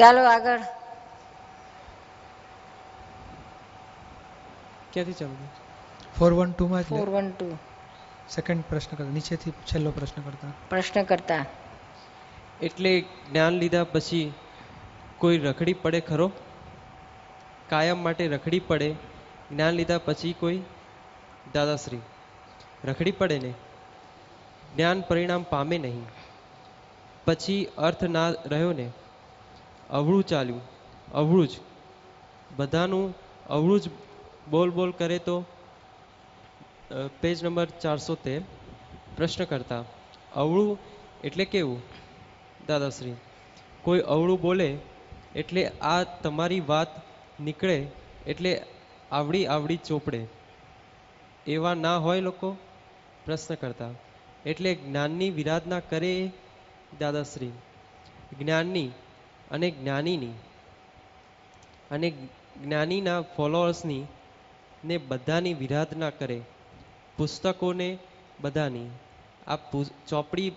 ચાલો આગળ ક્યાંથી ચાલુ ફોર વન ટુ માં ફોર વન ટુ સેકન્ડ પ્રશ્ન કરતા નીચેથી છેલ્લો પ્રશ્ન કરતા પ્રશ્ન કરતા એટલે જ્ઞાન લીધા પછી કોઈ રખડી પડે ખરો કાયમ માટે રખડી પડે જ્ઞાન લીધા પછી કોઈ દાદાશ્રી રખડી પડે ને જ્ઞાન પરિણામ પામે નહીં પછી અર્થ ના રહ્યો ને અવળું ચાલ્યું અવળું જ બધાનું અવળું જ બોલ બોલ કરે તો પેજ નંબર ચારસો તેર પ્રશ્ન કરતા અવળું એટલે કેવું દાદાશ્રી કોઈ અવળું બોલે એટલે આ તમારી વાત નીકળે એટલે આવડી આવડી ચોપડે એવા ના હોય લોકો પ્રશ્ન કરતા એટલે જ્ઞાનની વિરાધના કરે દાદાશ્રી જ્ઞાનની અને જ્ઞાનીની અને જ્ઞાનીના ફોલોઅર્સની ને બધાની વિરાધના કરે પુસ્તકોને બધાની આ ચોપડી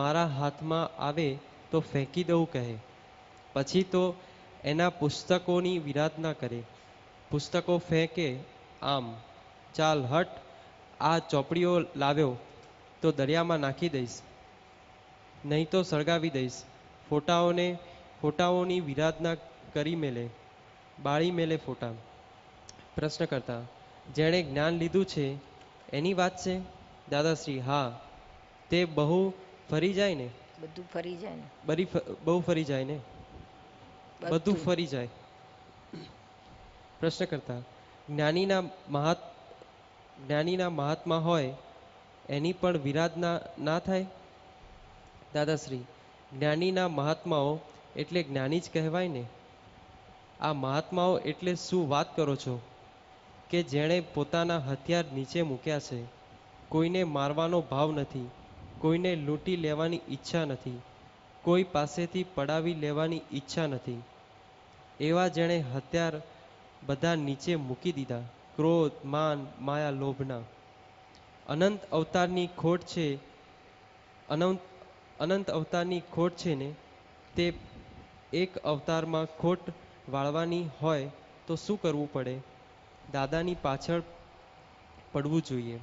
મારા હાથમાં આવે તો ફેંકી દઉં કહે પછી તો એના પુસ્તકોની વિરાધના કરે પુસ્તકો ફેંકે આમ ચાલ હટ આ ચોપડીઓ લાવ્યો તો દરિયામાં નાખી દઈશ નહીં તો સળગાવી દઈશ ફોટાઓને ફોટાઓની વિરાધના કરી મેલે બાળી મેલે ફોટા પ્રશ્ન કરતા જેણે જ્ઞાન લીધું છે એની વાત છે દાદાશ્રી હા તે બહુ ફરી જાય ને બધું ફરી જાય ને બરી બહુ ફરી જાય ને બધું ફરી જાય પ્રશ્ન કરતા જ્ઞાનીના મહાત્ જ્ઞાનીના મહાત્મા હોય એની પણ વિરાધના ના થાય દાદાશ્રી જ્ઞાનીના મહાત્માઓ એટલે જ્ઞાની જ કહેવાય ને આ મહાત્માઓ એટલે શું વાત કરો છો કે જેણે પોતાના હથિયાર નીચે મૂક્યા છે કોઈને મારવાનો ભાવ નથી કોઈને લૂંટી લેવાની ઈચ્છા નથી કોઈ પાસેથી પડાવી લેવાની ઈચ્છા નથી એવા જેણે હથિયાર બધા નીચે મૂકી દીધા ક્રોધ માન માયા લોભના અનંત અવતારની ખોટ છે અનંત અનંત અવતારની ખોટ છે ને તે એક અવતારમાં ખોટ વાળવાની હોય તો શું કરવું પડે દાદાની પાછળ પડવું જોઈએ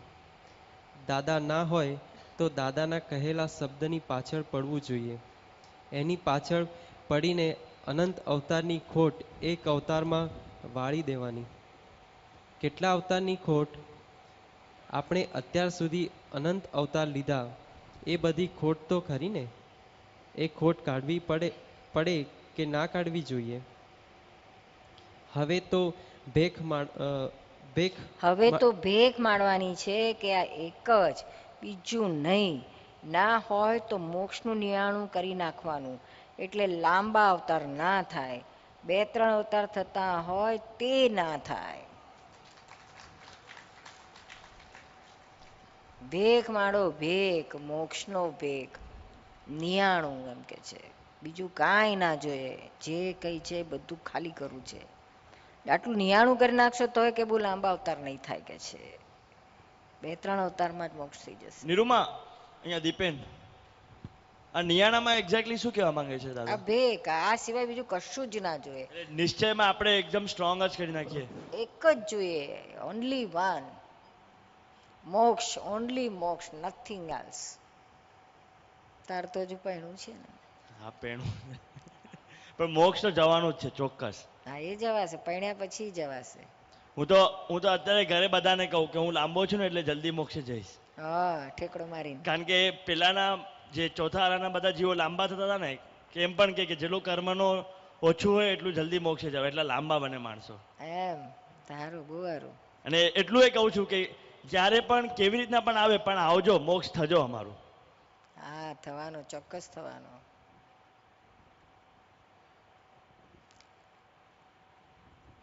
દાદા ના હોય તો દાદાના કહેલા શબ્દની પાછળ પડવું જોઈએ એની પાછળ પડીને અનંત અવતારની ખોટ એક અવતારમાં વાળી દેવાની કેટલા અવતારની ખોટ આપણે અત્યાર સુધી અનંત અવતાર લીધા એ બધી ખોટ તો ખરી ને એ ખોટ કાઢવી પડે પડે કે ના કાઢવી જોઈએ હવે તો ભેખ ભેખ હવે તો ભેખ માણવાની છે કે આ એક જ બીજું નહીં ના હોય તો મોક્ષનું નિયાણું કરી નાખવાનું એટલે લાંબા અવતાર ના થાય બે ત્રણ અવતાર થતા હોય તે ના થાય ભેખ માળો ભેખ મોક્ષનો ભેખ નિયાણું એમ કે છે બીજું કાંઈ ના જોઈએ જે કંઈ છે બધું ખાલી કરવું છે આટલું નિયાણું કરી નાખશો તો કે બહુ લાંબા અવતાર નહીં થાય કે છે બે ત્રણ અવતારમાં જ મોક્ષ થઈ જશે નિરૂમા અહીંયા દીપેન આ નિયાણામાં એક્ઝેક્ટલી શું કહેવા માંગે છે દાદા બે આ સિવાય બીજું કશું જ ના જોઈએ નિશ્ચયમાં આપણે એકદમ સ્ટ્રોંગ જ કરી નાખીએ એક જ જોઈએ only one moksha only moksha nothing else તાર તો જ પહેણું છે ને હા પેણું પણ મોક્ષ તો જવાનું જ છે ચોક્કસ હા એ જવાશે પૈણ્યા પછી જવાશે હું તો હું તો અત્યારે ઘરે બધાને કહું કે હું લાંબો છું ને એટલે જલ્દી મોક્ષે જઈશ હા ઠેકડો મારીને કારણ કે પેલાના જે ચોથા આરાના બધા જીવો લાંબા થતા હતા ને કે એમ પણ કે જેટલું કર્મનો ઓછું હોય એટલું જલ્દી મોક્ષે જવાય એટલા લાંબા બને માણસો એમ તારું સારું અને એટલું એ કહું છું કે જ્યારે પણ કેવી રીતના પણ આવે પણ આવજો મોક્ષ થજો અમારું હા થવાનો ચોક્કસ થવાનો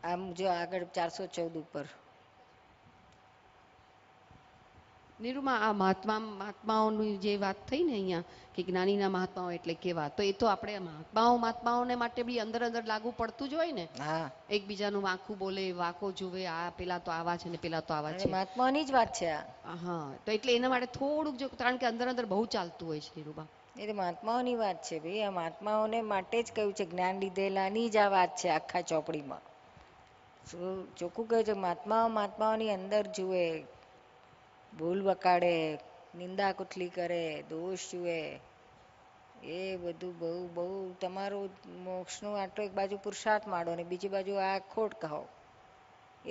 આમ જો આગળ ચારસો ચૌદ ઉપર નિરૂમા આ મહાત્મા મહાત્માઓની જે વાત થઈ ને અહીંયા કે જ્ઞાનીના મહાત્માઓ એટલે કેવા તો એ તો આપણે મહાત્માઓ મહાત્માઓને માટે બી અંદર અંદર લાગુ પડતું જ હોય ને હા એકબીજાનું વાંકું બોલે વાંકો જુએ આ પેલા તો આવા છે ને પેલા તો આવા છે મહાત્માની જ વાત છે હા તો એટલે એના માટે થોડુંક જો કારણ કે અંદર અંદર બહુ ચાલતું હોય છે નિરૂમા એટલે મહાત્માઓની વાત છે ભાઈ આ મહાત્માઓને માટે જ કહ્યું છે જ્ઞાન લીધેલાની જ આ વાત છે આખા ચોપડીમાં ચોખ્ખું કહે છે મહાત્માઓ મહાત્માઓની અંદર જુએ ભૂલ વકાડે નિંદા કુટલી કરે દોષ જુએ એ બધું બહુ બહુ તમારું મોક્ષનું આટલો એક બાજુ પુરુષાર્થ માંડો ને બીજી બાજુ આ ખોટ ખાઓ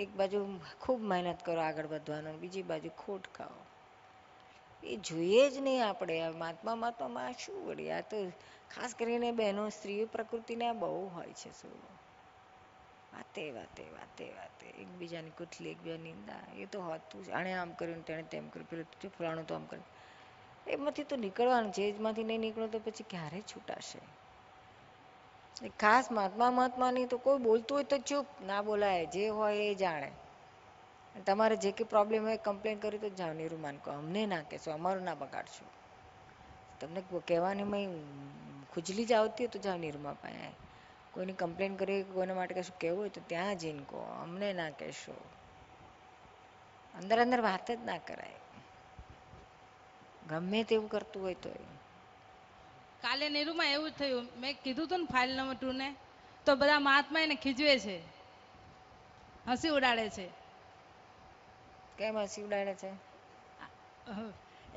એક બાજુ ખૂબ મહેનત કરો આગળ વધવાનું બીજી બાજુ ખોટ ખાઓ એ જોઈએ જ નહીં આપણે મહાત્મા મહાત્મામાં શું વળી આ તો ખાસ કરીને બહેનો સ્ત્રીઓ પ્રકૃતિને બહુ હોય છે શું વાતે વાતે વાતે વાતે એકબીજાની કુથલી એકબીજા નિંદા એ તો હતું જ આણે આમ કર્યું તેણે તેમ કર્યું પેલું જો ફલાણું તો આમ કર્યું એમાંથી તો નીકળવાનું છે એમાંથી નહીં નીકળો તો પછી ક્યારે છૂટાશે ખાસ મહાત્મા મહાત્માની તો કોઈ બોલતું હોય તો ચૂપ ના બોલાય જે હોય એ જાણે તમારે જે કે પ્રોબ્લેમ હોય કમ્પ્લેન કરી તો જાઓ નીરુ માનકો અમને ના કહેશો અમારું ના બગાડશો તમને કહેવાની ખુજલી જ આવતી હોય તો જાઓ નીરુમા પાસે કોઈની કમ્પ્લેન કરી કોઈના માટે કશું કહેવું હોય તો ત્યાં જઈને કહો અમને ના કહેશો અંદર અંદર વાત જ ના કરાય ગમે તેવું કરતું હોય તો કાલે નેરુમાં એવું જ થયું મેં કીધું હતું ને ફાઇલ નંબર ટુ ને તો બધા મહાત્મા એને ખીજવે છે હસી ઉડાડે છે કેમ હસી ઉડાડે છે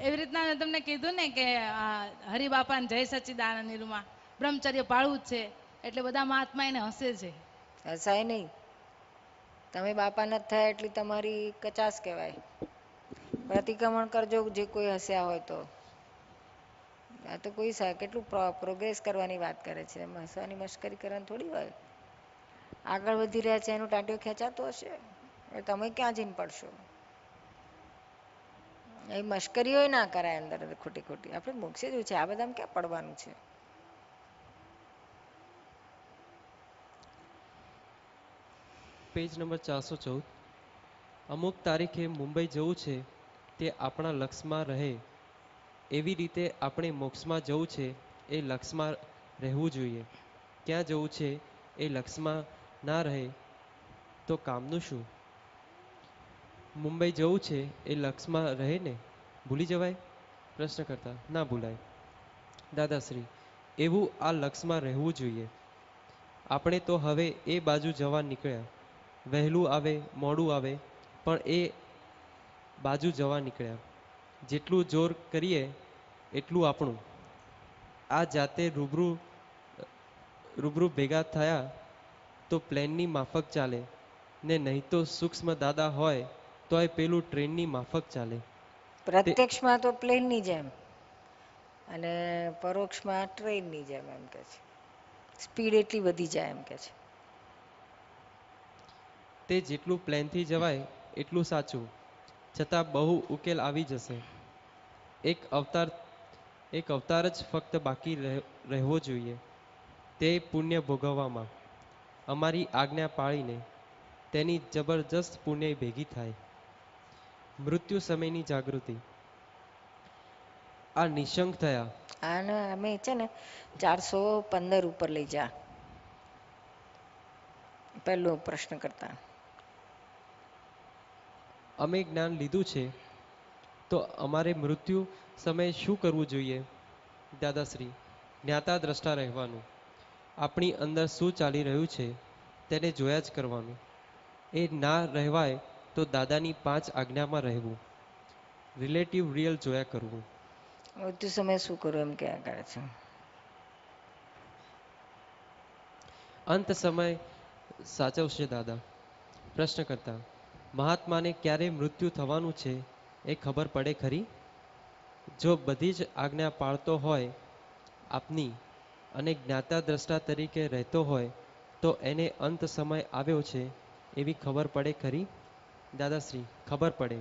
એવી રીતના તમને કીધું ને કે હરિબાપા જય સચ્ચિદાનંદ નિરૂમાં બ્રહ્મચર્ય પાળવું જ છે એટલે બધા મહાત્મા એને હસે છે હસાય નહીં તમે બાપા નથી થયા એટલી તમારી કચાસ કહેવાય પ્રતિક્રમણ કરજો જે કોઈ હસ્યા હોય તો આ તો કોઈ કેટલું પ્રોગ્રેસ કરવાની વાત કરે છે એમાં હસવાની મશ્કરી કરવાની થોડી હોય આગળ વધી રહ્યા છે એનો ટાંટિયો ખેંચાતો હશે તમે ક્યાં જઈને પડશો એ મશ્કરીઓ ના કરાય અંદર ખોટી ખોટી આપણે મૂકશે જ છે આ બધામાં ક્યાં પડવાનું છે પેજ નંબર ચારસો ચૌદ અમુક તારીખે મુંબઈ જવું છે તે આપણા લક્ષમાં રહે એવી રીતે આપણે મોક્ષમાં જવું છે એ લક્ષમાં રહેવું જોઈએ ક્યાં જવું છે એ લક્ષમાં ના રહે તો કામનું શું મુંબઈ જવું છે એ લક્ષમાં રહે ને ભૂલી જવાય પ્રશ્ન કરતા ના ભૂલાય દાદાશ્રી એવું આ લક્ષમાં રહેવું જોઈએ આપણે તો હવે એ બાજુ જવા નીકળ્યા વહેલું આવે મોડું આવે પણ એ બાજુ જવા નીકળ્યા જેટલું જોર કરીએ એટલું આપણું આ જાતે રૂબરૂ રૂબરૂ ભેગા થયા તો પ્લેનની માફક ચાલે ને નહીં તો સૂક્ષ્મ દાદા હોય તો એ પેલું ટ્રેનની માફક ચાલે પ્રત્યક્ષમાં તો પ્લેનની જેમ અને પરોક્ષમાં ટ્રેનની જેમ એમ કે છે સ્પીડ એટલી વધી જાય એમ કે છે તે જેટલું પ્લેનથી જવાય એટલું સાચું છતાં બહુ ઉકેલ આવી જશે એક અવતાર એક અવતાર જ ફક્ત બાકી રહેવો જોઈએ તે પુણ્ય ભોગવવામાં અમારી આજ્ઞા પાળીને તેની જબરજસ્ત પુણ્ય ભેગી થાય મૃત્યુ સમયની જાગૃતિ આ નિશંક થયા આના અમે છે ને ચારસો પંદર ઉપર લઈ જા પહેલો પ્રશ્ન કરતા અમે જ્ઞાન લીધું છે તો અમારે મૃત્યુ સમયે શું કરવું જોઈએ દાદાશ્રી જ્ઞાતા દ્રષ્ટા રહેવાનું આપણી અંદર શું ચાલી રહ્યું છે તેને જોયા જ કરવાનું એ ના રહેવાય તો દાદાની પાંચ આજ્ઞામાં રહેવું રિલેટિવ રિયલ જોયા કરવું મૃત્યુ સમયે શું કરવું એમ ક્યાં કરે છે અંત સમય સાચવશે દાદા પ્રશ્ન કરતા મહાત્માને ક્યારે મૃત્યુ થવાનું છે એ ખબર પડે ખરી જો બધી જ આજ્ઞા પાળતો હોય આપની અને જ્ઞાતા દ્રષ્ટા તરીકે રહેતો હોય તો એને અંત સમય આવ્યો છે એવી ખબર પડે ખરી દાદાશ્રી ખબર પડે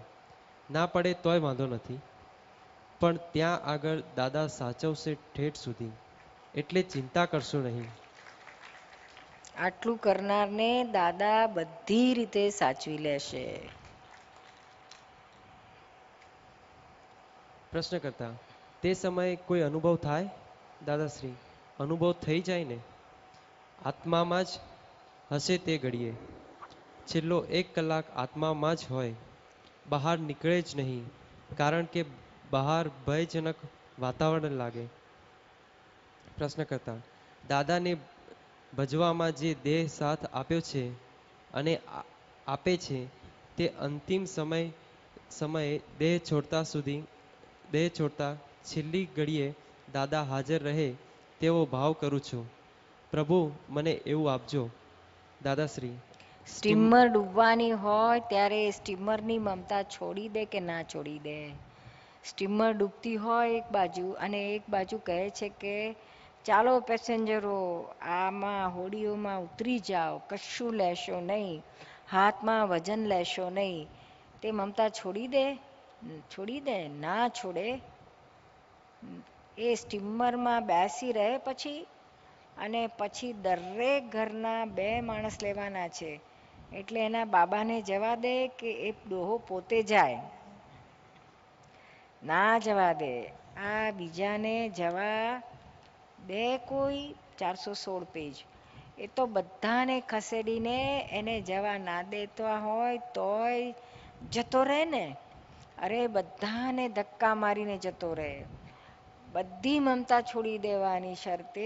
ના પડે તોય વાંધો નથી પણ ત્યાં આગળ દાદા સાચવશે ઠેઠ સુધી એટલે ચિંતા કરશો નહીં આટલું કરનારને દાદા બધી રીતે સાચવી લેશે પ્રશ્ન કરતા તે સમયે કોઈ અનુભવ થાય દાદાશ્રી અનુભવ થઈ જાય ને આત્મામાં જ હશે તે ઘડીએ છેલ્લો એક કલાક આત્મામાં જ હોય બહાર નીકળે જ નહીં કારણ કે બહાર ભયજનક વાતાવરણ લાગે પ્રશ્ન કરતા દાદાને ભજવામાં જે દેહ સાથ આપ્યો છે અને આપે છે તે અંતિમ સમય સમયે દેહ છોડતા સુધી દેહ છોડતા છેલ્લી ઘડીએ દાદા હાજર રહે તેવો ભાવ કરું છું પ્રભુ મને એવું આપજો દાદાશ્રી સ્ટીમર ડૂબવાની હોય ત્યારે સ્ટીમરની મમતા છોડી દે કે ના છોડી દે સ્ટીમર ડૂબતી હોય એક બાજુ અને એક બાજુ કહે છે કે ચાલો પેસેન્જરો આમાં હોડીઓમાં ઉતરી જાઓ કશું લેશો નહીં હાથમાં વજન લેશો નહીં તે મમતા છોડી દે છોડી દે ના છોડે એ સ્ટીમરમાં બેસી રહે પછી અને પછી દરેક ઘરના બે માણસ લેવાના છે એટલે એના બાબાને જવા દે કે એ ડોહો પોતે જાય ના જવા દે આ બીજાને જવા બે કોઈ ચારસો સોળ પેજ એ તો બધાને ખસેડીને એને જવા ના દેતા હોય તોય જતો રહે ને અરે બધાને ધક્કા મારીને જતો રહે બધી મમતા છોડી દેવાની શરતે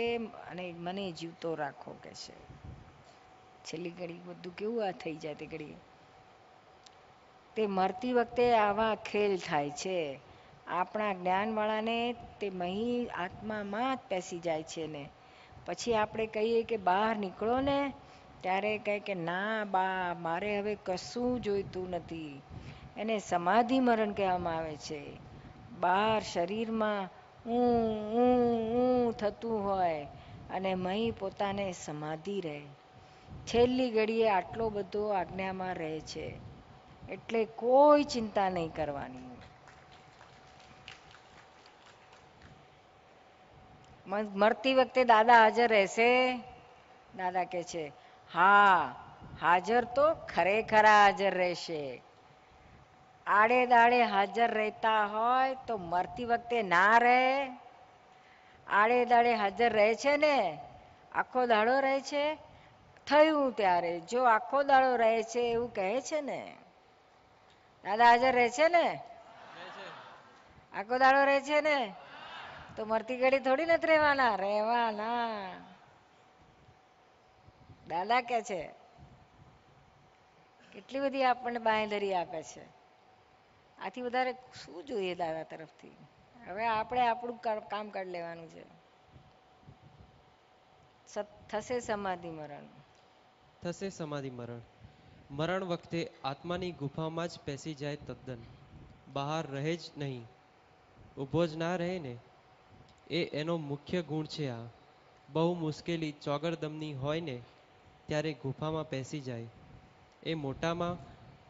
અને મને જીવતો રાખો કે છે છેલ્લી ઘડી બધું કેવું આ થઈ જાય તે ઘડી તે મરતી વખતે આવા ખેલ થાય છે આપણા જ્ઞાનવાળાને તે મહી આત્મામાં જ પેસી જાય છે ને પછી આપણે કહીએ કે બહાર નીકળો ને ત્યારે કહે કે ના બા મારે હવે કશું જોઈતું નથી એને સમાધિ મરણ કહેવામાં આવે છે બહાર શરીરમાં ઊં ઊં ઊં થતું હોય અને મહી પોતાને સમાધિ રહે છેલ્લી ઘડીએ આટલો બધો આજ્ઞામાં રહે છે એટલે કોઈ ચિંતા નહીં કરવાની મરતી વખતે દાદા હાજર રહેશે દાદા કે છે હા હાજર તો ખરેખર હાજર રહેશે આડે દાડે હાજર રહેતા હોય તો મરતી વખતે ના રહે આડે દાડે હાજર રહે છે ને આખો દાડો રહે છે થયું ત્યારે જો આખો દાડો રહે છે એવું કહે છે ને દાદા હાજર રહે છે ને આખો દાડો રહે છે ને તો મરતી ઘડી થોડી નથી રહેવાના રહેવાના દાદા કે છે કેટલી બધી આપણને બાંયધરી આપે છે આથી વધારે શું જોઈએ દાદા તરફથી હવે આપણે આપણું કામ કરી લેવાનું છે થશે સમાધિ મરણ થશે સમાધિ મરણ મરણ વખતે આત્માની ગુફામાં જ પેસી જાય તદ્દન બહાર રહે જ નહીં ઊભો જ ના રહે ને એ એનો મુખ્ય ગુણ છે આ બહુ મુશ્કેલી ચોગરદમની હોય ને ત્યારે ગુફામાં પેસી જાય એ મોટામાં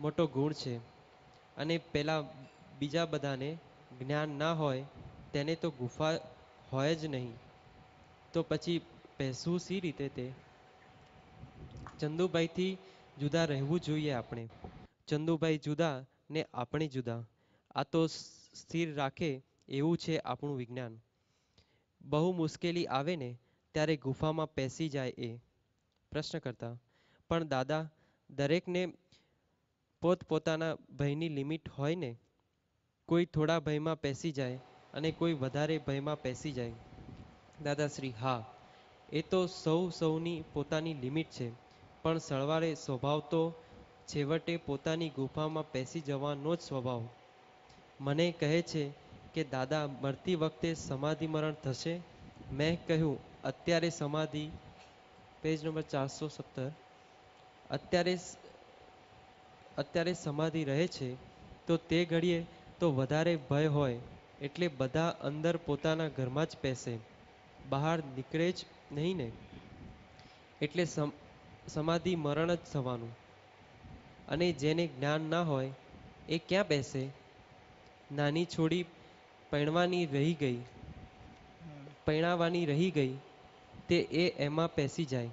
મોટો ગુણ છે અને પેલા બીજા બધાને જ્ઞાન ના હોય તેને તો ગુફા હોય જ નહીં તો પછી પહેસવું સી રીતે તે ચંદુભાઈથી જુદા રહેવું જોઈએ આપણે ચંદુભાઈ જુદા ને આપણે જુદા આ તો સ્થિર રાખે એવું છે આપણું વિજ્ઞાન બહુ મુશ્કેલી આવે ને ત્યારે ગુફામાં પેસી જાય એ પ્રશ્ન કરતા પણ દાદા દરેકને પોતપોતાના ભયની લિમિટ હોય ને કોઈ થોડા ભયમાં પેસી જાય અને કોઈ વધારે ભયમાં પેસી જાય દાદાશ્રી હા એ તો સૌ સૌની પોતાની લિમિટ છે પણ સળવાળે સ્વભાવ તો છેવટે પોતાની ગુફામાં પેસી જવાનો જ સ્વભાવ મને કહે છે કે દાદા મરતી વખતે સમાધિ મરણ થશે મેં કહ્યું અત્યારે સમાધિ પેજ નંબર ચારસો સત્તર અત્યારે અત્યારે સમાધિ રહે છે તો તે ઘડીએ તો વધારે ભય હોય એટલે બધા અંદર પોતાના ઘરમાં જ પેસે બહાર નીકળે જ નહીં ને એટલે સમાધિ મરણ જ થવાનું અને જેને જ્ઞાન ના હોય એ ક્યાં બેસે નાની છોડી પૈણવાની રહી ગઈ પૈણાવાની રહી ગઈ તે એ એમાં પેસી જાય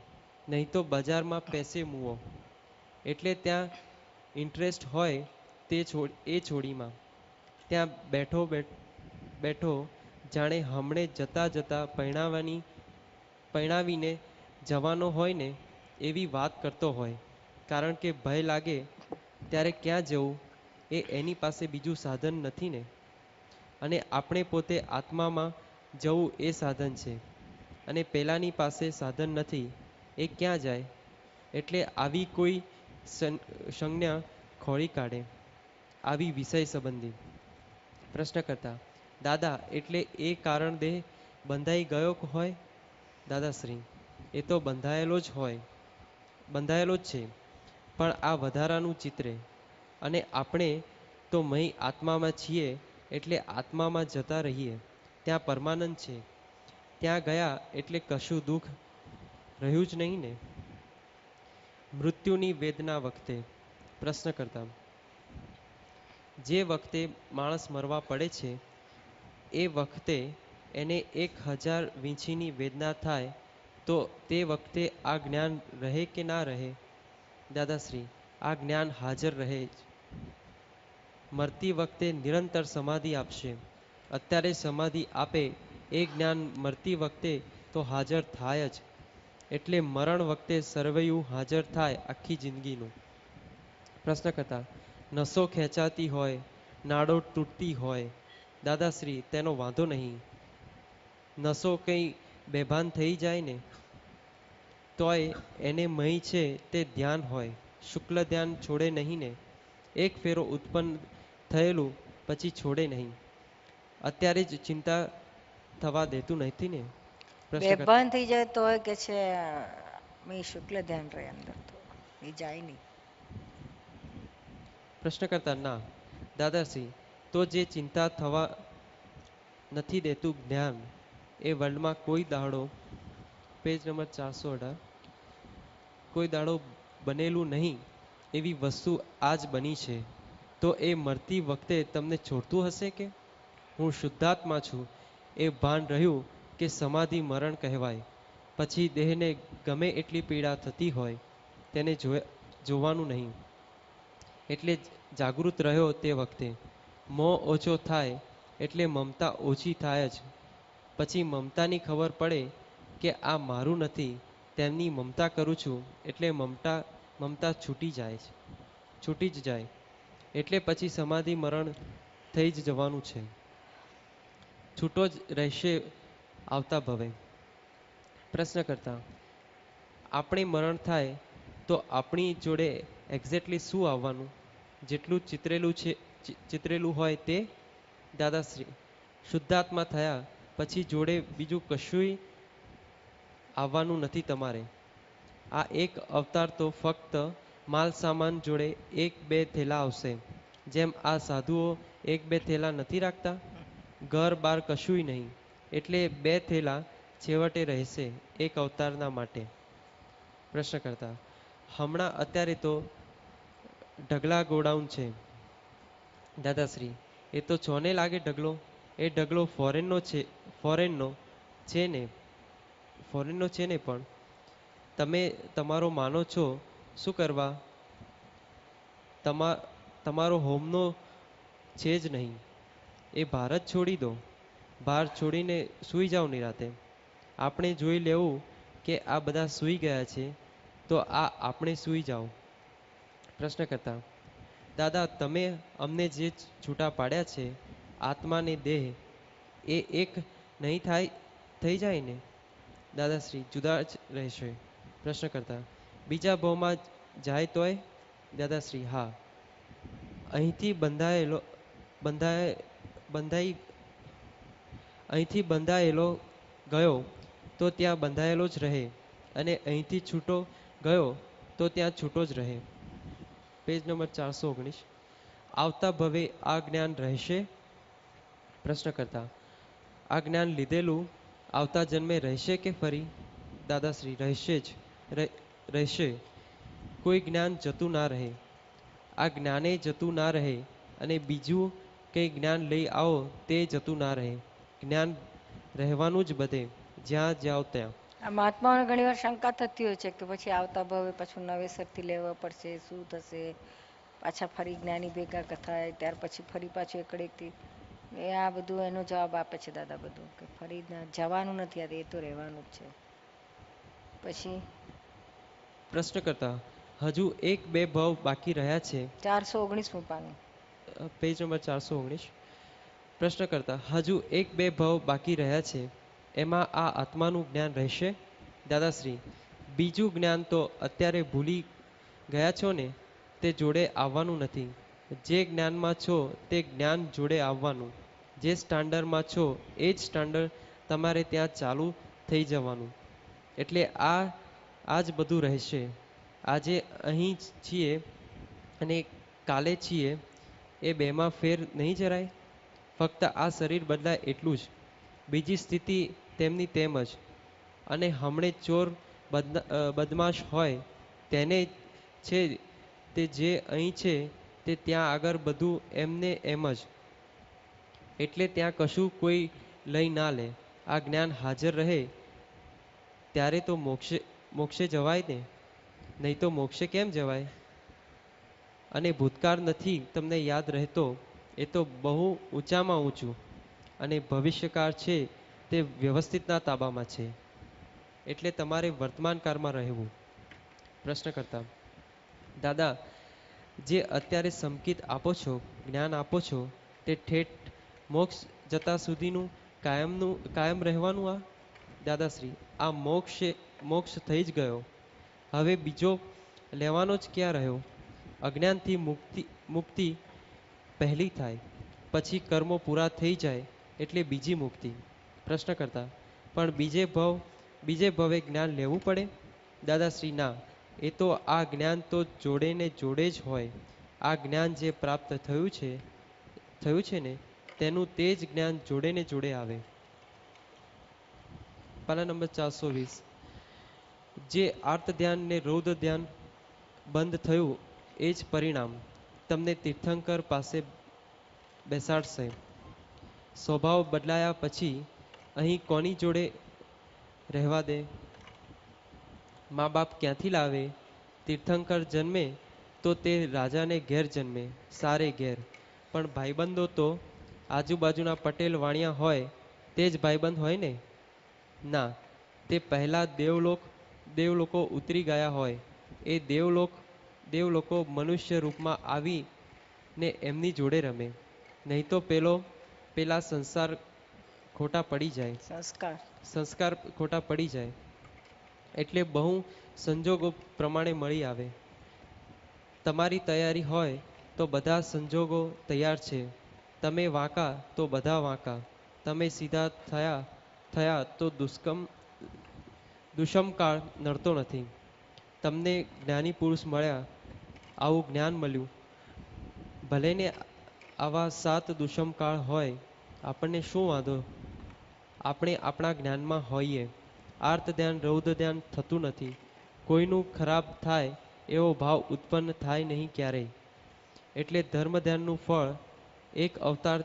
નહીં તો બજારમાં પેસે મૂવો એટલે ત્યાં ઇન્ટરેસ્ટ હોય તે છોડ એ છોડીમાં ત્યાં બેઠો બેઠો જાણે હમણે જતાં જતાં પૈણાવાની પૈણાવીને જવાનો હોય ને એવી વાત કરતો હોય કારણ કે ભય લાગે ત્યારે ક્યાં જવું એ એની પાસે બીજું સાધન નથી ને અને આપણે પોતે આત્મામાં જવું એ સાધન છે અને પહેલાંની પાસે સાધન નથી એ ક્યાં જાય એટલે આવી કોઈ સંજ્ઞા ખોળી કાઢે આવી વિષય સંબંધી પ્રશ્ન કરતા દાદા એટલે એ કારણ દેહ બંધાઈ ગયો હોય દાદાશ્રી એ તો બંધાયેલો જ હોય બંધાયેલો જ છે પણ આ વધારાનું ચિત્રે અને આપણે તો મહી આત્મામાં છીએ એટલે આત્મામાં જતા રહીએ ત્યાં પરમાનંદ છે ત્યાં ગયા એટલે કશું દુઃખ રહ્યું જ નહીં ને મૃત્યુની વેદના વખતે પ્રશ્ન કરતા જે વખતે માણસ મરવા પડે છે એ વખતે એને એક હજાર વીંછીની વેદના થાય તો તે વખતે આ જ્ઞાન રહે કે ના રહે દાદાશ્રી આ જ્ઞાન હાજર રહે જ મરતી વખતે નિરંતર સમાધિ આપશે અત્યારે સમાધિ આપે એ જ્ઞાન મરતી વખતે તો હાજર થાય જ એટલે મરણ વખતે સર્વૈયું હાજર થાય આખી જિંદગીનું પ્રશ્ન કથા નસો ખેંચાતી હોય નાડો તૂટતી હોય દાદાશ્રી તેનો વાંધો નહીં નસો કંઈ બેભાન થઈ જાય ને તોય એને મહી છે તે ધ્યાન હોય શુક્લ ધ્યાન છોડે નહીં ને એક ફેરો ઉત્પન્ન થયેલું પછી છોડે નહીં અત્યારે જ ચિંતા થવા દેતું નથી ને બેભાન થઈ જાય તો કે છે શુક્લ ધ્યાન રહે અંદર તો એ જાય નહીં પ્રશ્ન કરતા ના દાદાશ્રી તો જે ચિંતા થવા નથી દેતું જ્ઞાન એ વર્લ્ડમાં કોઈ દાડો પેજ નંબર ચારસો અઢાર કોઈ દાડો બનેલું નહીં એવી વસ્તુ આજ બની છે તો એ મરતી વખતે તમને છોડતું હશે કે હું શુદ્ધાત્મા છું એ ભાન રહ્યું કે સમાધિ મરણ કહેવાય પછી દેહને ગમે એટલી પીડા થતી હોય તેને જોવાનું નહીં એટલે જાગૃત રહ્યો તે વખતે મોહ ઓછો થાય એટલે મમતા ઓછી થાય જ પછી મમતાની ખબર પડે કે આ મારું નથી તેમની મમતા કરું છું એટલે મમતા મમતા છૂટી જાય છે છૂટી જ જાય એટલે પછી સમાધિ મરણ થઈ જ જવાનું છે છૂટો જ રહેશે આવતા ભવે પ્રશ્ન કરતા આપણે મરણ થાય તો આપણી જોડે એક્ઝેક્ટલી શું આવવાનું જેટલું ચિતરેલું છે ચિતરેલું હોય તે દાદાશ્રી શુદ્ધાત્મા થયા પછી જોડે બીજું કશુંય આવવાનું નથી તમારે આ એક અવતાર તો ફક્ત માલ સામાન જોડે એક બે થેલા આવશે જેમ આ સાધુઓ એક બે થેલા નથી રાખતા ઘર બાર કશુંય નહીં એટલે બે થેલા છેવટે રહેશે એક અવતારના માટે પ્રશ્ન કરતા હમણાં અત્યારે તો ઢગલા ગોડાઉન છે દાદાશ્રી એ તો છોને લાગે ઢગલો એ ઢગલો ફોરેનનો છે ફોરેનનો છે ને ફોરેનનો છે ને પણ તમે તમારો માનો છો શું કરવા તમા તમારો હોમનો છે જ નહીં એ ભારત છોડી દો ભારત છોડીને સૂઈ જાઓ રાતે આપણે જોઈ લેવું કે આ બધા સૂઈ ગયા છે તો આ આપણે સૂઈ જાઓ પ્રશ્ન કરતા દાદા તમે અમને જે છૂટા પાડ્યા છે આત્માને દેહ એ એક નહીં થાય થઈ જાય ને દાદાશ્રી જુદા જ રહેશે પ્રશ્ન કરતા બીજા ભાવમાં જાય તોય દાદાશ્રી હા અહીંથી બંધાયેલો બંધાય બંધાઈ અહીંથી બંધાયેલો ગયો તો ત્યાં બંધાયેલો જ રહે અને અહીંથી છૂટો ગયો તો ત્યાં છૂટો જ રહે પેજ નંબર ચારસો ઓગણીસ આવતા ભવે આ જ્ઞાન રહેશે પ્રશ્ન કરતા આ જ્ઞાન લીધેલું આવતા જન્મે રહેશે કે ફરી દાદાશ્રી રહેશે જ રહેશે કોઈ જ્ઞાન જતું ના રહે આ જ્ઞાને જતું ના રહે અને બીજું કંઈ જ્ઞાન લઈ આવો તે જતું ના રહે જ્ઞાન રહેવાનું જ બધે જ્યાં જાઓ ત્યાં આ મહાત્માઓને ઘણી વાર શંકા થતી હોય છે કે પછી આવતા ભાવે પાછું નવેસરથી લેવા પડશે શું થશે પાછા ફરી જ્ઞાની ભેગા કથાય ત્યાર પછી ફરી પાછું એકડેકથી એ આ બધું એનો જવાબ આપે છે દાદા બધું કે ફરી જવાનું નથી આ એ તો રહેવાનું જ છે પછી પ્રશ્ન કરતા હજુ એક બે ભાવ બાકી રહ્યા છે ચારસો ઓગણીસમું પાનું પેજ નંબર ચારસો ઓગણીસ પ્રશ્ન કરતા હજુ એક બે ભાવ બાકી રહ્યા છે એમાં આ આત્માનું જ્ઞાન રહેશે દાદાશ્રી બીજું જ્ઞાન તો અત્યારે ભૂલી ગયા છો ને તે જોડે આવવાનું નથી જે જ્ઞાનમાં છો તે જ્ઞાન જોડે આવવાનું જે સ્ટાન્ડર્ડમાં છો એ જ સ્ટાન્ડર્ડ તમારે ત્યાં ચાલુ થઈ જવાનું એટલે આ આ જ બધું રહેશે આજે અહીં છીએ અને કાલે છીએ એ બેમાં ફેર નહીં જરાય ફક્ત આ શરીર બદલાય એટલું જ બીજી સ્થિતિ તેમની તેમ જ અને હમણે ચોર બદમાશ હોય તેને છે તે જે અહીં છે તે ત્યાં આગળ બધું એમને એમ જ એટલે ત્યાં કશું કોઈ લઈ ના લે આ જ્ઞાન હાજર રહે ત્યારે તો મોક્ષે મોક્ષે જવાય ને નહીં તો મોક્ષે કેમ જવાય અને ભૂતકાળ નથી તમને યાદ રહેતો એ તો બહુ ઊંચામાં ઊંચું અને ભવિષ્યકાળ છે તે વ્યવસ્થિતના તાબામાં છે એટલે તમારે વર્તમાનકાળમાં રહેવું પ્રશ્ન કરતા દાદા જે અત્યારે સંકેત આપો છો જ્ઞાન આપો છો તે ઠેઠ મોક્ષ જતા સુધીનું કાયમનું કાયમ રહેવાનું આ દાદાશ્રી આ મોક્ષ મોક્ષ થઈ જ ગયો હવે બીજો લેવાનો જ ક્યાં રહ્યો અજ્ઞાનથી મુક્તિ મુક્તિ પહેલી થાય પછી કર્મો પૂરા થઈ જાય એટલે બીજી મુક્તિ પ્રશ્ન કરતા પણ બીજે ભવ બીજે ભવે જ્ઞાન લેવું પડે દાદાશ્રી ના એ તો આ જ્ઞાન તો જોડે ને જોડે જ હોય આ જ્ઞાન જે પ્રાપ્ત થયું છે થયું છે ને તેનું તે જ જ્ઞાન જોડે ને જોડે આવે પાલા નંબર ચારસો વીસ જે આર્ત ધ્યાન ને રૌદ્ર ધ્યાન બંધ થયું એ જ પરિણામ તમને તીર્થંકર પાસે બેસાડશે સ્વભાવ બદલાયા પછી અહીં કોની જોડે રહેવા દે મા બાપ ક્યાંથી લાવે તીર્થંકર જન્મે તો તે રાજાને ઘેર જન્મે સારે ઘેર પણ ભાઈબંધો તો આજુબાજુના પટેલ વાણિયા હોય તે જ ભાઈબંધ હોય ને ના તે પહેલાં દેવલોક દેવલોકો ઉતરી ગયા હોય એ દેવલોક દેવલોકો મનુષ્ય રૂપમાં આવી ને એમની જોડે રમે નહીં તો પેલો પેલા સંસાર ખોટા પડી જાય સંસ્કાર સંસ્કાર ખોટા પડી જાય એટલે બહુ સંજોગો પ્રમાણે મળી આવે તમારી તૈયારી હોય તો બધા સંજોગો તૈયાર છે તમે વાંકા તો બધા વાંકા તમે સીધા થયા થયા તો દુષ્કમ દુષ્મકાળ નડતો નથી તમને જ્ઞાની પુરુષ મળ્યા આવું જ્ઞાન મળ્યું ભલેને આવા સાત દુષ્મકાળ હોય આપણને શું વાંધો આપણે આપણા જ્ઞાનમાં હોઈએ આર્ત ધ્યાન રૌદ્ર ધ્યાન થતું નથી કોઈનું ખરાબ થાય એવો ભાવ ઉત્પન્ન થાય નહીં ક્યારેય એટલે ધર્મ ધ્યાનનું ફળ એક અવતાર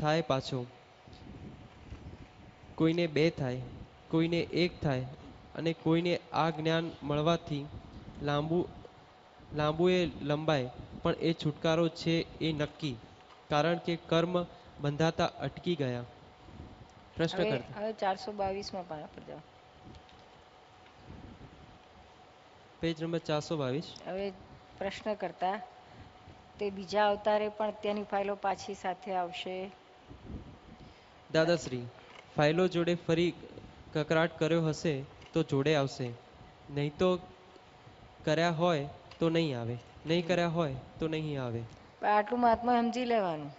થાય પાછો કોઈને બે થાય કોઈને એક થાય અને કોઈને આ જ્ઞાન મળવાથી લાંબુ લાંબુ એ લંબાય પણ એ છુટકારો છે એ નક્કી કારણ કે કર્મ બંધાતા અટકી ગયા પ્રશ્ન કરતા હવે ચારસો બાવીસમાં પાના પર જાઓ પેજ નંબર ચારસો બાવીસ હવે પ્રશ્ન કરતા તે બીજા અવતારે પણ તેની ફાઇલો પાછી સાથે આવશે દાદાશ્રી ફાઇલો જોડે ફરી કકરાટ કર્યો હશે તો જોડે આવશે નહીં તો કર્યા હોય તો નહીં આવે નહીં કર્યા હોય તો નહીં આવે આટલું મહાત્મા સમજી લેવાનું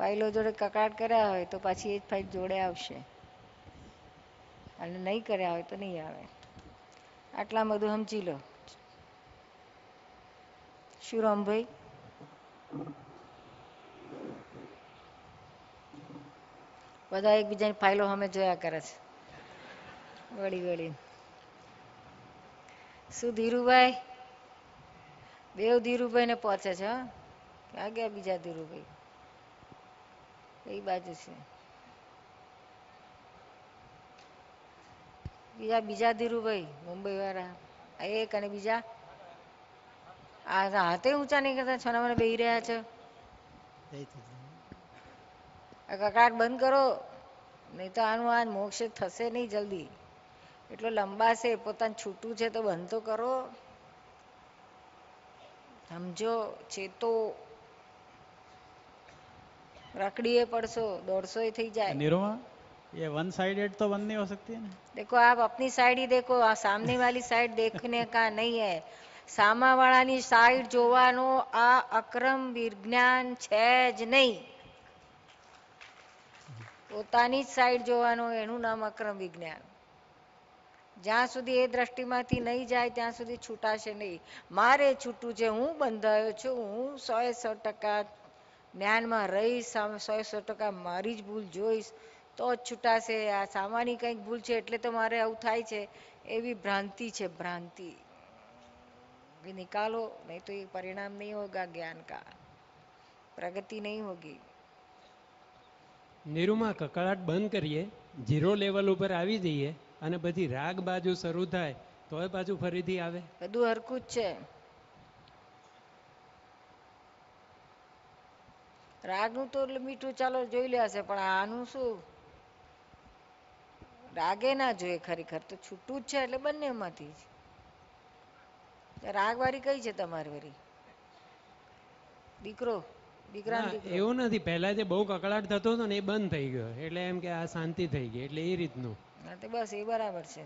ફાઇલો જોડે કકડાટ કર્યા હોય તો પાછી એ જ ફાઇલ જોડે આવશે અને નહીં કર્યા હોય તો નહીં આવે આટલા બધું સમજી લો શું રામભાઈ બધા એકબીજાની ફાઇલો અમે જોયા કરે છે વળી વળી શું ધીરુભાઈ બે ધીરુભાઈ ને પહોંચે છે આ ગયા બીજા ધીરુભાઈ કઈ બાજુ છે બીજા બીજા ધીરુભાઈ મુંબઈ વાળા એક અને બીજા આ હાથે ઊંચા નહીં કરતા છોના બેહી રહ્યા છે કકડાટ બંધ કરો નહીં તો આનું આ મોક્ષ થશે નહીં જલ્દી એટલો લંબા છે પોતાનું છૂટું છે તો બંધ તો કરો સમજો ચેતો રખડીએ પડશો દોઢસો થઈ જાય નિરોમા ये वन साइडेड तो बंद नहीं हो सकती है ना देखो आप अपनी साइड ही देखो सामने वाली साइड देखने का नहीं है સામા વાળાની સાઈડ જોવાનો આ અક્રમ વિજ્ઞાન છે જ નહીં પોતાની જ સાઈડ જોવાનો એનું નામ અક્રમ વિજ્ઞાન જ્યાં સુધી એ દ્રષ્ટિમાંથી નહીં જાય ત્યાં સુધી છૂટાશે નહીં મારે છૂટું છે હું બંધાયો છું હું સોએ સો ટકા જ્ઞાનમાં રહીશ સોએ સો ટકા મારી જ ભૂલ જોઈશ તો જ છૂટાશે આ સામાન્ય કંઈક ભૂલ છે એટલે તો મારે આવું થાય છે એવી ભ્રાંતિ છે ભ્રાંતિ નિકાલો નહીં તો એ પરિણામ નહીં હોગા જ્ઞાન કા પ્રગતિ નહીં હોગી નિરૂમા કકળાટ બંધ કરીએ ઝીરો લેવલ ઉપર આવી જઈએ અને બધી રાગ બાજુ શરૂ થાય તોય પાછું ફરીથી આવે બધું હરકું જ છે રાગનું તો મીઠું ચાલો જોઈ લે હશે પણ આનું શું રાગે ના જોઈએ ખરેખર તો છૂટું જ છે એટલે બંનેમાંથી જ રાગવારી કઈ છે તમારી વાળી દીકરો દીકરા એવું નથી પહેલા જે બહુ કકળાટ થતો હતો ને એ બંધ થઈ ગયો એટલે એમ કે આ શાંતિ થઈ ગઈ એટલે એ રીતનું કરવાના તો બસ એ બરાબર છે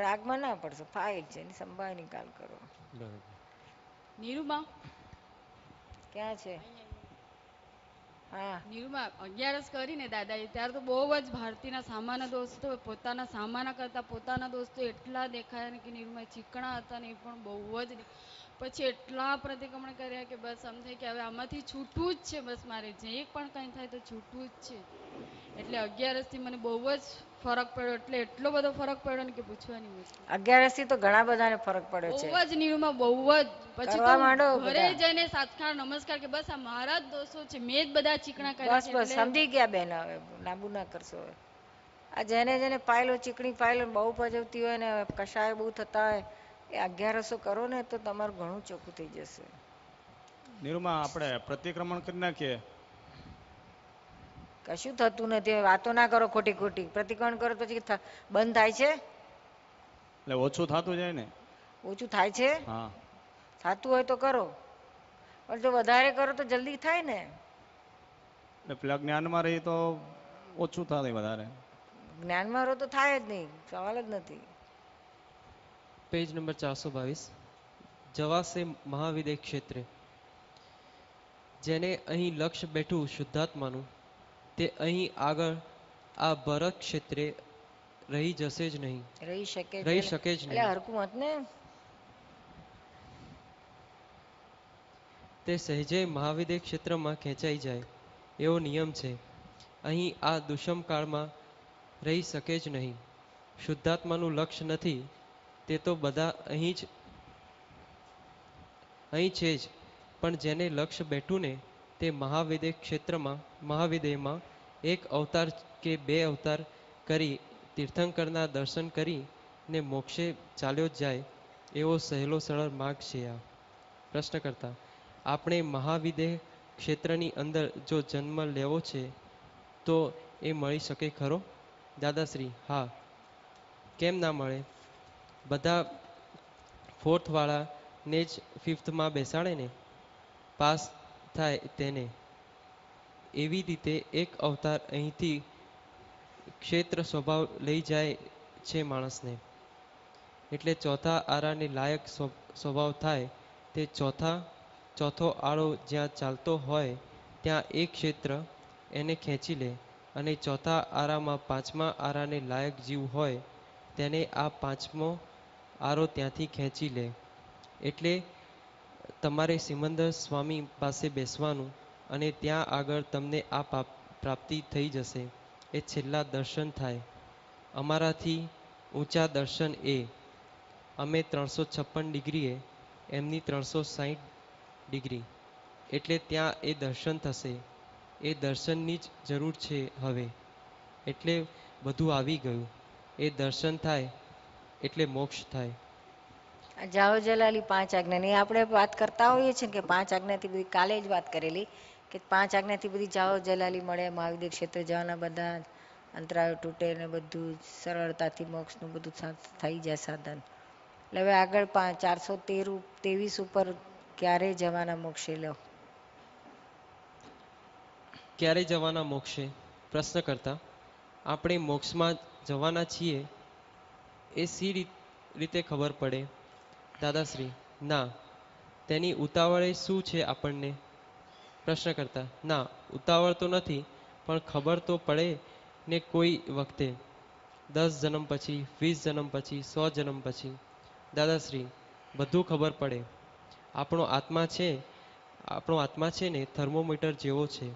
રાગમાં ના પડશો ફાઇલ છે એની સંભાળ નિકાલ કરો નીરુબા ક્યાં છે નિરૂમા અગિયારસ કરીને દાદાએ ત્યારે તો બહુ જ ભારતીના સામાના દોસ્તો પોતાના સામાના કરતા પોતાના દોસ્તો એટલા દેખાયા ને કે નિરૂમા ચીકણા હતા ને એ પણ બહુ જ પછી એટલા પ્રતિક્રમણ કર્યા કે બસ આમ થાય કે હવે આમાંથી છૂટવું જ છે બસ મારે જે પણ કંઈ થાય તો છૂટવું જ છે એટલે અગિયારસથી મને બહુ જ ફરક પડ્યો એટલે એટલો બધો ફરક પડ્યો ને કે પૂછવાની અગિયારસ થી તો ઘણા બધાને ફરક પડ્યો છે બહુ જ નીરુમાં બહુ જ પછી કરવા માંડો ઘરે જઈને સાતખાર નમસ્કાર કે બસ આ મારા જ દોષો છે મેં જ બધા ચીકણા કર્યા છે બસ એટલે સમજી ગયા બેન હવે લાંબુ ના કરશો હવે આ જેને જેને પાયલો ચીકણી પાયલો બહુ પજવતી હોય ને કશાય બહુ થતા હોય એ અગિયારસો કરો ને તો તમારું ઘણું ચોખ્ખું થઈ જશે નીરુમાં આપણે પ્રતિક્રમણ કરી નાખીએ કશું થતું નથી વાતો ના કરો ખોટી ખોટી પ્રતિક્રમણ કરો પછી બંધ થાય છે એટલે ઓછું થતું જાય ને ઓછું થાય છે હા થતું હોય તો કરો પણ જો વધારે કરો તો જલ્દી થાય ને એટલે પેલા જ્ઞાનમાં રહી તો ઓછું થાય વધારે જ્ઞાનમાં રહો તો થાય જ નહીં સવાલ જ નથી પેજ નંબર ચારસો બાવીસ જવાસે મહાવિદય ક્ષેત્રે જેને અહીં લક્ષ્ય બેઠું શુદ્ધાત્માનું તે અહીં આગળ આ ભરત ક્ષેત્રે રહી જશે જ નહીં રહી શકે રહી શકે જ નહીં હરકું ને તે સહેજે મહાવિદ્ય ક્ષેત્રમાં ખેંચાઈ જાય એવો નિયમ છે અહીં આ દુષ્મ કાળમાં રહી શકે જ નહીં શુદ્ધાત્માનું લક્ષ્ય નથી તે તો બધા અહીં જ અહીં છે જ પણ જેને લક્ષ્ય બેઠું ને તે મહાવિદે ક્ષેત્રમાં મહાવિદેયમાં એક અવતાર કે બે અવતાર કરી તીર્થંકરના દર્શન કરી ને મોક્ષે ચાલ્યો જાય એવો સહેલો સરળ માર્ગ છે આ પ્રશ્ન કરતા આપણે મહાવિદેહ ક્ષેત્રની અંદર જો જન્મ લેવો છે તો એ મળી શકે ખરો દાદાશ્રી હા કેમ ના મળે બધા ફોર્થવાળાને જ ફિફ્થમાં બેસાડે ને પાસ થાય તેને એવી રીતે એક અવતાર અહીંથી ક્ષેત્ર સ્વભાવ લઈ જાય છે માણસને એટલે ચોથા આરાને લાયક સ્વભાવ થાય તે ચોથા ચોથો આળો જ્યાં ચાલતો હોય ત્યાં એ ક્ષેત્ર એને ખેંચી લે અને ચોથા આરામાં પાંચમા આરાને લાયક જીવ હોય તેને આ પાંચમો આરો ત્યાંથી ખેંચી લે એટલે તમારે સિમંદર સ્વામી પાસે બેસવાનું અને ત્યાં આગળ તમને આ પ્રાપ્તિ થઈ જશે એ છેલ્લા દર્શન થાય અમારાથી ઊંચા દર્શન એ અમે ત્રણસો છપ્પન ડિગ્રીએ એમની ત્રણસો સાહીઠ ડિગ્રી એટલે ત્યાં એ દર્શન થશે એ દર્શનની જ જરૂર છે હવે એટલે બધું આવી ગયું એ દર્શન થાય એટલે મોક્ષ થાય જાઓ જલાલી પાંચ આજ્ઞાની આપણે વાત કરતા હોઈએ છીએ કે પાંચ આજ્ઞાથી બધી કાલે જ વાત કરેલી કે પાંચ આજ્ઞાથી બધી જાઓ જલાલી મળે મહાવીર ક્ષેત્ર જવાના બધા અંતરાયો તૂટે ને બધું સરળતાથી મોક્ષનું બધું થઈ જાય સાધન એટલે હવે આગળ પાંચ ચારસો તેર ત્રેવીસ ઉપર ક્યારે જવાના મોક્ષે લો ક્યારે જવાના મોક્ષે પ્રશ્ન કરતા આપણે મોક્ષમાં જવાના છીએ એ સી રીતે ખબર પડે દાદાશ્રી ના તેની ઉતાવળ એ શું છે આપણને પ્રશ્ન કરતા ના ઉતાવળ તો નથી પણ ખબર તો પડે ને કોઈ વખતે દસ જન્મ પછી વીસ જન્મ પછી સો જન્મ પછી દાદાશ્રી બધું ખબર પડે આપણો આત્મા છે આપણો આત્મા છે ને થર્મોમીટર જેવો છે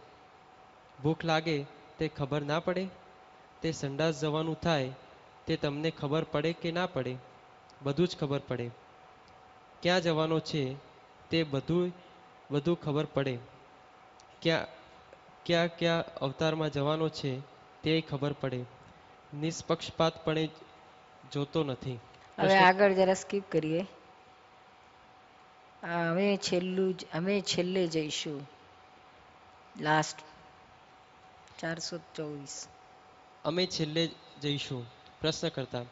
ભૂખ લાગે તે ખબર ના પડે તે સંડાસ જવાનું થાય તે તમને ખબર પડે કે ના પડે બધું જ ખબર પડે ક્યાં જવાનો છે તે બધું બધું ખબર પડે ક્યાં ક્યાં ક્યાં અવતારમાં જવાનો છે તે ખબર પડે નિષ્પક્ષપાત પણ જોતો નથી હવે આગળ જરા સ્કીપ કરીએ અમે છેલ્લું અમે છેલ્લે જઈશું લાસ્ટ ચારસો ચોવીસ અમે છેલ્લે જઈશું પ્રશ્ન કરતા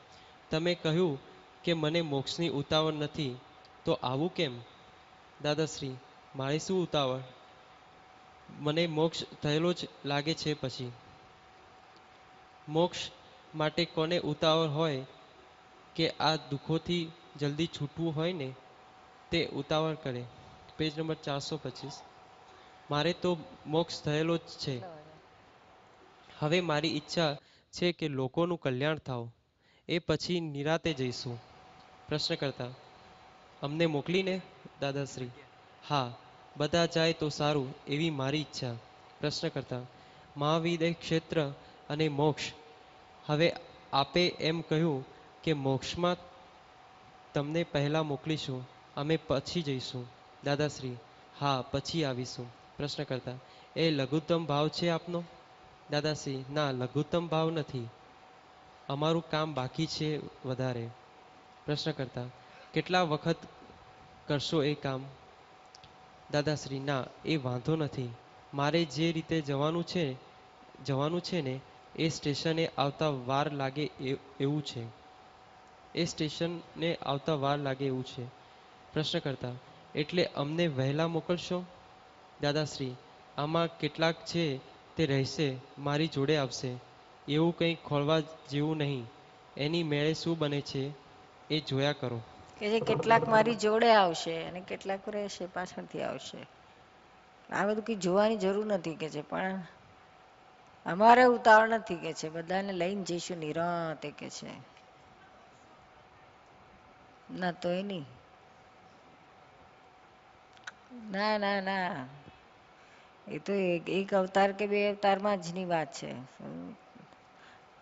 તમે કહ્યું કે મને મોક્ષની ઉતાવળ નથી તો આવું કેમ દાદાશ્રી મારી શું ઉતાવળ મને મોક્ષ થયેલો જ લાગે છે પછી મોક્ષ માટે કોને ઉતાવળ હોય કે આ દુઃખોથી જલ્દી છૂટવું હોય ને તે ઉતાવળ કરે પેજ નંબર ચારસો પચીસ મારે તો મોક્ષ થયેલો જ છે હવે મારી ઈચ્છા છે કે લોકોનું કલ્યાણ થાવ એ પછી નિરાતે જઈશું પ્રશ્ન કરતા અમને મોકલીને દાદાશ્રી હા બધા જાય તો સારું એવી મારી ઈચ્છા પ્રશ્ન કરતા મહાવિદય ક્ષેત્ર અને મોક્ષ હવે આપે એમ કહ્યું કે મોક્ષમાં તમને પહેલાં મોકલીશું અમે પછી જઈશું દાદાશ્રી હા પછી આવીશું પ્રશ્ન કરતા એ લઘુત્તમ ભાવ છે આપનો દાદાશ્રી ના લઘુત્તમ ભાવ નથી અમારું કામ બાકી છે વધારે પ્રશ્ન કરતા કેટલા વખત કરશો એ કામ દાદાશ્રી ના એ વાંધો નથી મારે જે રીતે જવાનું છે જવાનું છે ને એ સ્ટેશને આવતા વાર લાગે એવું છે એ સ્ટેશનને આવતા વાર લાગે એવું છે પ્રશ્ન કરતા એટલે અમને વહેલા મોકલશો દાદાશ્રી આમાં કેટલાક છે તે રહેશે મારી જોડે આવશે એવું કંઈ ખોળવા જેવું નહીં એની મેળે શું બને છે એ જોયા કરો કે જે કેટલાક મારી જોડે આવશે અને કેટલાક રહેશે પાછળથી આવશે આ બધું કંઈ જોવાની જરૂર નથી કે છે પણ અમારે ઉતાવળ નથી કે છે બધાને લઈને જઈશું નિરાંતે કે છે ના તો એ નહીં ના ના ના એ તો એક અવતાર કે બે અવતારમાં ની વાત છે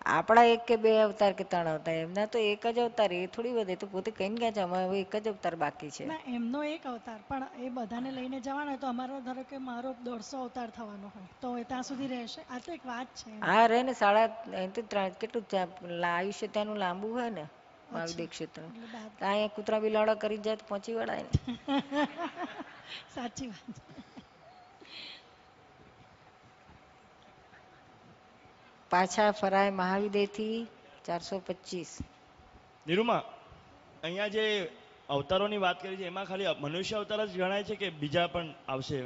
આપણા એક કે બે અવતાર કે ત્રણ અવતાર એમના તો એક જ અવતાર એ થોડી વધે તો પોતે કહીને ગયા છે અમારે એક જ અવતાર બાકી છે ના એમનો એક અવતાર પણ એ બધાને લઈને જવાનો હોય તો અમારો ધારો કે મારો દોઢસો અવતાર થવાનો હોય તો એ ત્યાં સુધી રહેશે આ તો એક વાત છે હા રહે ને સાડા એ ત્રણ કેટલું આયુષ્ય ત્યાંનું લાંબુ હોય ને મારું ક્ષેત્ર અહીંયા કૂતરા બિલાડા કરી જાય તો પહોંચી વળાય ને સાચી વાત પાછા ફરાય મહાવિદેથી ચારસો પચીસ નિરૂમા અહીંયા જે અવતારોની વાત કરી છે એમાં ખાલી મનુષ્ય અવતાર જ ગણાય છે કે બીજા પણ આવશે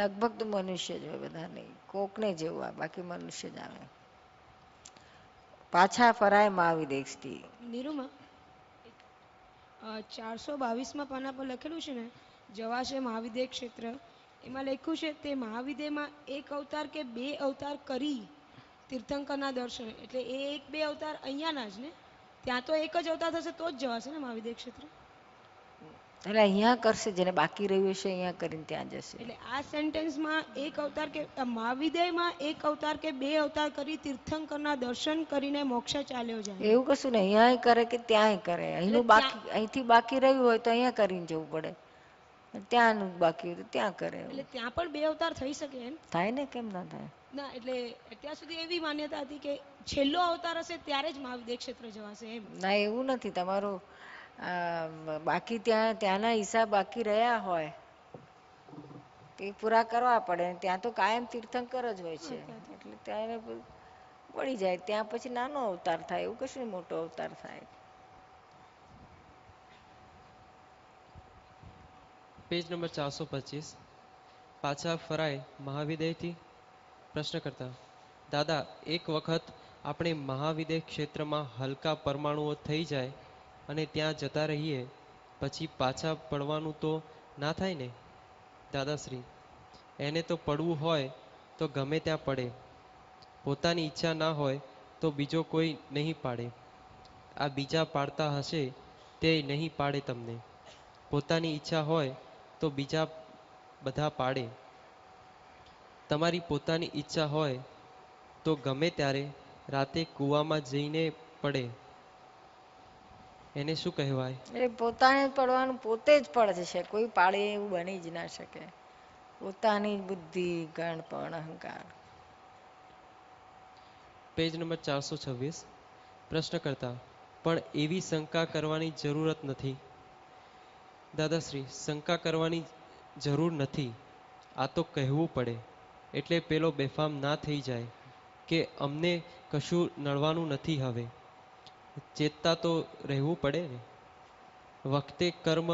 લગભગ તો મનુષ્ય જ હોય બધાને કોકને જેવું આવે બાકી મનુષ્ય જ આવે પાછા ફરાય મહાવિદેશથી નિરૂમા ચારસો બાવીસમાં પાના પર લખેલું છે ને જવાશે મહાવિદ્ય ક્ષેત્ર એમાં લખ્યું છે તે મહાવિદ્યમાં એક અવતાર કે બે અવતાર કરી તીર્થંકરના દર્શન એટલે એ એક બે અવતાર અહીંયાના જ ને ત્યાં તો એક જ અવતાર થશે તો જ જવાશે ને મહાવિદ્ય ક્ષેત્ર એટલે અહીંયા કરશે જેને બાકી રહ્યું હશે અહીંયા કરીને ત્યાં જશે એટલે આ સેન્ટેન્સમાં એક અવતાર કે મહાવિદ્યમાં એક અવતાર કે બે અવતાર કરી તીર્થંકરના દર્શન કરીને મોક્ષ ચાલ્યો જાય એવું કશું ને અહીંયા કરે કે ત્યાં કરે અહીંનું બાકી અહીંથી બાકી રહ્યું હોય તો અહીંયા કરીને જવું પડે ત્યાંનું બાકી હોય તો ત્યાં કરે એટલે ત્યાં પણ બે અવતાર થઈ શકે એમ થાય ને કેમ ના થાય રીતના એટલે અત્યાર સુધી એવી માન્યતા હતી કે છેલ્લો અવતાર હશે ત્યારે જ મહાવિદ્ય ક્ષેત્ર જવાશે એમ ના એવું નથી તમારું બાકી ત્યાં ત્યાંના હિસાબ બાકી રહ્યા હોય તે પૂરા કરવા પડે ત્યાં તો કાયમ તીર્થંકર જ હોય છે એટલે ત્યાં પડી જાય ત્યાં પછી નાનો અવતાર થાય એવું કશું મોટો અવતાર થાય પેજ નંબર ચારસો પચીસ પાછા ફરાય થી પ્રશ્ન કરતા દાદા એક વખત આપણે મહાવિદેહ ક્ષેત્રમાં હલકા પરમાણુઓ થઈ જાય અને ત્યાં જતા રહીએ પછી પાછા પડવાનું તો ના થાય ને દાદાશ્રી એને તો પડવું હોય તો ગમે ત્યાં પડે પોતાની ઈચ્છા ના હોય તો બીજો કોઈ નહીં પાડે આ બીજા પાડતા હશે તે નહીં પાડે તમને પોતાની ઈચ્છા હોય તો બીજા બધા પાડે તમારી પોતાની ઈચ્છા હોય તો ગમે ત્યારે રાતે કૂવામાં જઈને પડે એને શું કહેવાય એટલે પોતાને પડવાનું પોતે જ પડે છે કોઈ પાડે એવું બની જ ના શકે પોતાની બુદ્ધિ ગણપણ અહંકાર પેજ નંબર ચારસો છવ્વીસ પ્રશ્ન કરતા પણ એવી શંકા કરવાની જરૂરત નથી દાદાશ્રી શંકા કરવાની જરૂર નથી આ તો કહેવું પડે એટલે પેલો બેફામ ના થઈ જાય કે અમને કશું નડવાનું નથી હવે ચેતતા તો રહેવું પડે ને વખતે કર્મ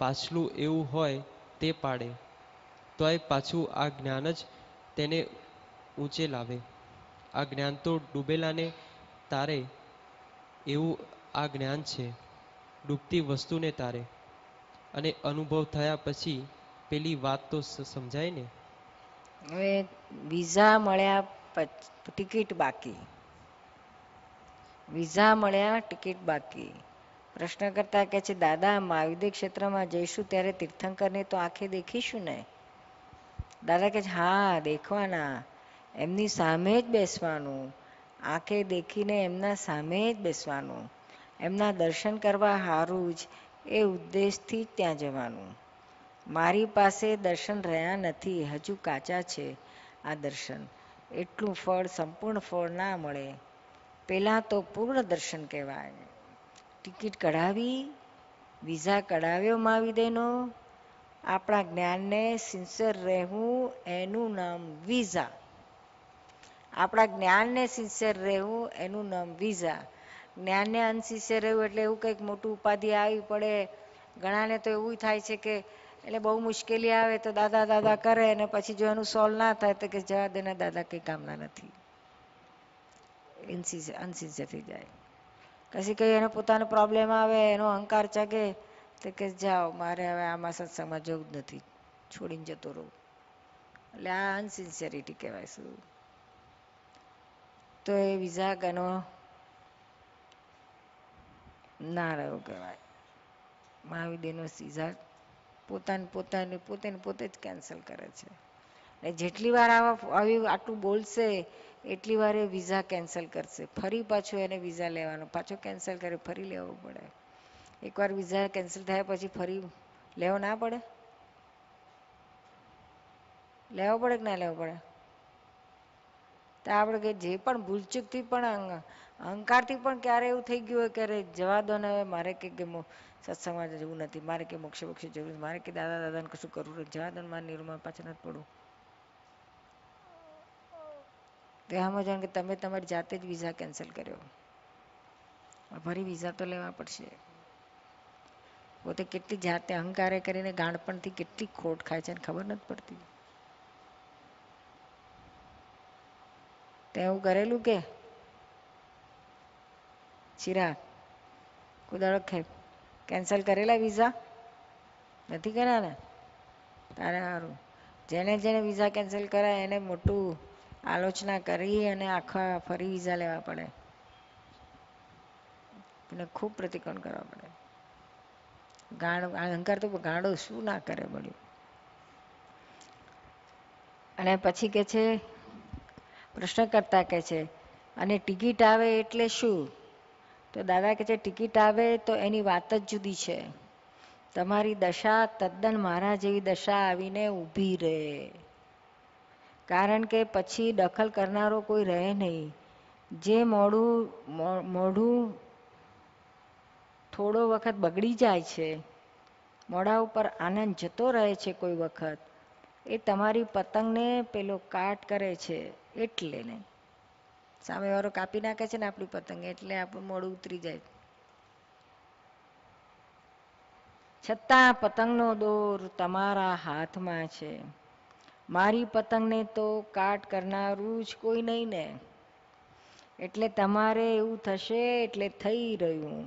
પાછલું એવું હોય તે પાડે તોય પાછું આ જ્ઞાન જ તેને ઊંચે લાવે આ જ્ઞાન તો ડૂબેલાને તારે એવું આ જ્ઞાન છે ડૂબતી વસ્તુને તારે અને અનુભવ થયા પછી પેલી વાત તો સમજાય ને હવે વિઝા મળ્યા ટિકિટ બાકી વિઝા મળ્યા ટિકિટ બાકી પ્રશ્ન કરતા કે છે દાદા મહાયુદ્ધ ક્ષેત્રમાં જઈશું ત્યારે તીર્થંકરને તો આંખે દેખીશું ને દાદા કે હા દેખવાના એમની સામે જ બેસવાનું આંખે દેખીને એમના સામે જ બેસવાનું એમના દર્શન કરવા હારું જ એ ઉદ્દેશથી જ ત્યાં જવાનું મારી પાસે દર્શન રહ્યા નથી હજુ કાચા છે આ દર્શન એટલું ફળ સંપૂર્ણ ફળ ના મળે પહેલાં તો પૂર્ણ દર્શન કહેવાય ટિકિટ કઢાવી વિઝા કઢાવ્યો મહાવિદયનો આપણા જ્ઞાનને સિન્સિયર રહેવું એનું નામ વિઝા આપણા જ્ઞાનને સિન્સિયર રહેવું એનું નામ વિઝા જ્ઞાનને અનસિન્સિયર રહેવું એટલે એવું કંઈક મોટું ઉપાધિ આવી પડે ઘણાને તો એવું થાય છે કે એટલે બહુ મુશ્કેલી આવે તો દાદા દાદા કરે અને પછી જો એનું સોલ્વ ના થાય તો કે જવા દે દાદા કંઈ કામના નથી અનસિન્સિયર થઈ જાય કશી કંઈ એનો પોતાનો પ્રોબ્લેમ આવે એનો અહંકાર ચગે તો કે જાઓ મારે હવે આમાં સત્સંગમાં જવું જ નથી છોડીને જતો રહું એટલે આ અનસિન્સિયરિટી કહેવાય શું તો એ વિઝા એનો ના રહ્યો કહેવાય મહાવીદેનો સીઝા પોતાને પોતાને પોતે પોતે જ કેન્સલ કરે છે અને જેટલી વાર આવા આવી આટલું બોલશે એટલી વાર એ વિઝા કેન્સલ કરશે ફરી પાછો એને વિઝા લેવાનો પાછો કેન્સલ કરે ફરી લેવો પડે એકવાર વિઝા કેન્સલ થયા પછી ફરી લેવો ના પડે લેવો પડે કે ના લેવો પડે તો આપણે કે જે પણ ભૂલચૂકથી પણ અહંકારથી પણ ક્યારે એવું થઈ ગયું હોય ક્યારે જવા દો ને મારે કે સત્સંગમાં જવું નથી મારે કે મોક્ષે મોક્ષ જવું મારે કે દાદા દાદાને કશું કરવું નથી જવા દો ને મારે નીરમાં પાછળ નથી પડવું તે આમ જાણ કે તમે તમારી જાતે જ વિઝા કેન્સલ કર્યો ફરી વિઝા તો લેવા પડશે પોતે કેટલી જાતે અહંકારે કરીને ગાંડપણથી કેટલી ખોટ ખાય છે ખબર નથી પડતી તો એવું કરેલું કે ચિરાગ કુદાડો ખેપ કેન્સલ કરેલા વિઝા નથી કર્યા ને તારે સારું જેને જેને વિઝા કેન્સલ કરાય એને મોટું આલોચના કરી અને આખા ફરી વિઝા લેવા પડે અને ખૂબ પ્રતિકોણ કરવા પડે ગાણો અહંકાર તો ગાડો શું ના કરે મળ્યું અને પછી કે છે પ્રશ્ન કરતા કહે છે અને ટિકિટ આવે એટલે શું તો દાદા કહે છે ટિકિટ આવે તો એની વાત જ જુદી છે તમારી દશા તદ્દન મારા જેવી દશા આવીને ઊભી રહે કારણ કે પછી દખલ કરનારો કોઈ રહે નહીં જે મોડું મોઢું થોડો વખત બગડી જાય છે મોડા ઉપર આનંદ જતો રહે છે કોઈ વખત એ તમારી પતંગને પેલો કાટ કરે છે એટલે ને સામેવાળો કાપી નાખે છે ને આપણી પતંગ એટલે આપણું મોડું ઉતરી જાય છતાં પતંગનો દોર તમારા હાથમાં છે મારી પતંગને તો કાટ કરનારું જ કોઈ નહીં ને એટલે તમારે એવું થશે એટલે થઈ રહ્યું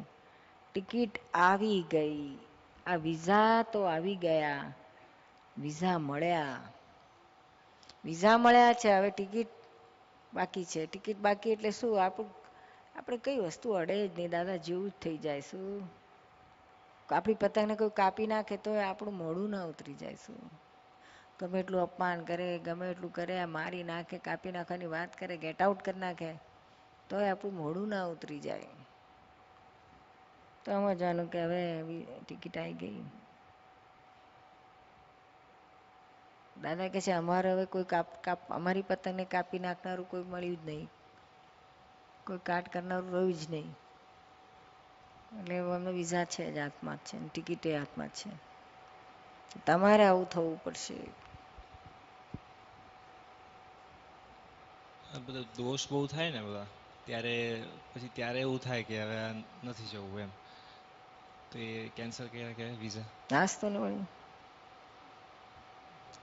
ટિકિટ આવી ગઈ આ વિઝા તો આવી ગયા વિઝા મળ્યા વિઝા મળ્યા છે હવે ટિકિટ બાકી છે ટિકિટ બાકી એટલે શું આપણું આપણે કઈ વસ્તુ અડે જ નહીં દાદા જેવું જ થઈ જાય શું આપણી પતંગને કોઈ કાપી નાખે તો આપણું મોડું ના ઉતરી જાય શું ગમે એટલું અપમાન કરે ગમે એટલું કરે મારી નાખે કાપી નાખવાની વાત કરે ગેટ આઉટ કરી નાખે તોય આપણું મોડું ના ઉતરી જાય તો સમજવાનું કે હવે ટિકિટ આવી ગઈ દાદા કે છે અમારે હવે કોઈ કાપ કાપ અમારી પતંગને કાપી નાખનારું કોઈ મળ્યું જ નહીં કોઈ કાટ કરનારું રહ્યું જ નહીં એટલે અમને વિઝા છે જ હાથમાં જ છે ટિકિટ એ હાથમાં જ છે તમારે આવું થવું પડશે બધા દોષ બહુ થાય ને બધા ત્યારે પછી ત્યારે એવું થાય કે હવે નથી જવું એમ તો એ કેન્સલ કર્યા કે વિઝા નાસ્તો ને વળી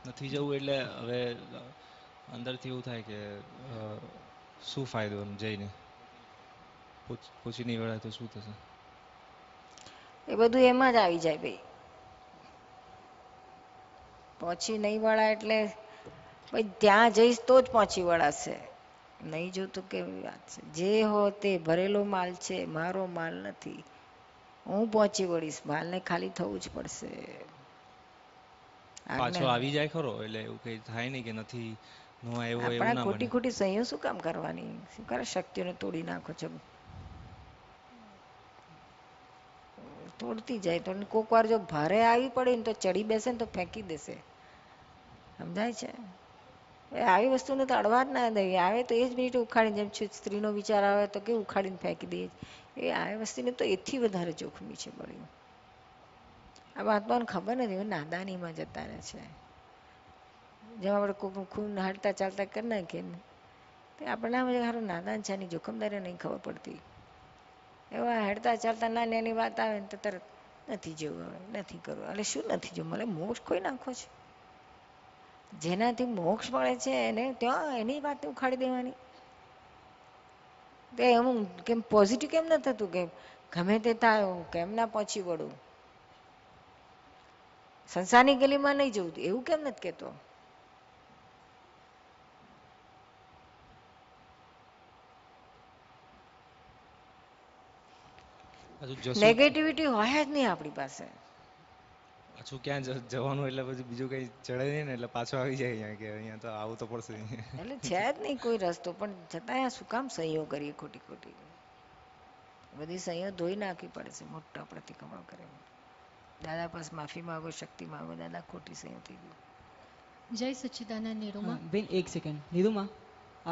નથી જવું એટલે હવે અંદરથી એવું થાય કે શું ફાયદો એમ જઈને પૂછી નહીં વળાય તો શું થશે એ બધું એમાં જ આવી જાય ભાઈ પહોંચી નહીં વળાય એટલે ભાઈ ત્યાં જઈશ તો જ પહોંચી વળાશે નહીં જોતું કેવી વાત છે જે હો તે ભરેલો માલ છે મારો માલ નથી હું પહોંચી વળીશ માલને ખાલી થવું જ પડશે પાછો આવી જાય ખરો એટલે એવું કઈ થાય નહીં કે નથી નો આવ્યો એવું ના ખોટી ખોટી સહીઓ શું કામ કરવાની શું કરે શક્તિઓને તોડી નાખો છો તોડતી જાય તો કોક વાર જો ભારે આવી પડે ને તો ચડી બેસે ને તો ફેંકી દેશે સમજાય છે એ આવી વસ્તુને તો અડવા જ ના દઈએ આવે તો એ જ મિનિટ ઉખાડીને જેમ સ્ત્રીનો વિચાર આવે તો કે ઉખાડીને ફેંકી દઈએ એ આવી વસ્તુને તો એથી વધારે જોખમી છે બળ્યું આ મહાત્માઓને ખબર નથી હું નાદાનીમાં જતા રહે છે જેમ આપણે કોઈ ખૂબ હાડતા ચાલતા કરી નાખીએ ને તે આપણને સારું નાદાન છે એની જોખમદારી નહીં ખબર પડતી એવા હેડતા ચાલતા ના નાની વાત આવે ને તો તરત નથી જેવું હવે નથી કરવું એટલે શું નથી જવું મને મોક્ષ કોઈ નાખો છે જેનાથી મોક્ષ મળે છે એને ત્યાં એની વાત ઉખાડી દેવાની તે એમ કેમ પોઝિટિવ કેમ ન થતું કેમ ગમે તે થાય કેમ ના પહોંચી વળું સંસારની ગલીમાં નહીં જવું એવું કેમ નથી કહેતો નેગેટિવિટી હોય જ નહીં આપણી પાસે પાછું ક્યાં જવાનું એટલે પછી બીજું કઈ ચડે નહીં ને એટલે પાછો આવી જાય અહીંયા કે અહીંયા તો આવું તો પડશે એટલે છે જ નહીં કોઈ રસ્તો પણ છતાં શું કામ સહીઓ કરીએ ખોટી ખોટી બધી સહીઓ ધોઈ નાખવી પડે છે મોટા પ્રતિક્રમણ કરે દાદા પાસે માફી માંગો શક્તિ માંગો દાદા ખોટી સહી થઈ ગયું જય સચ્ચિદાનંદ નિરૂમા બેન એક સેકન્ડ નિરૂમા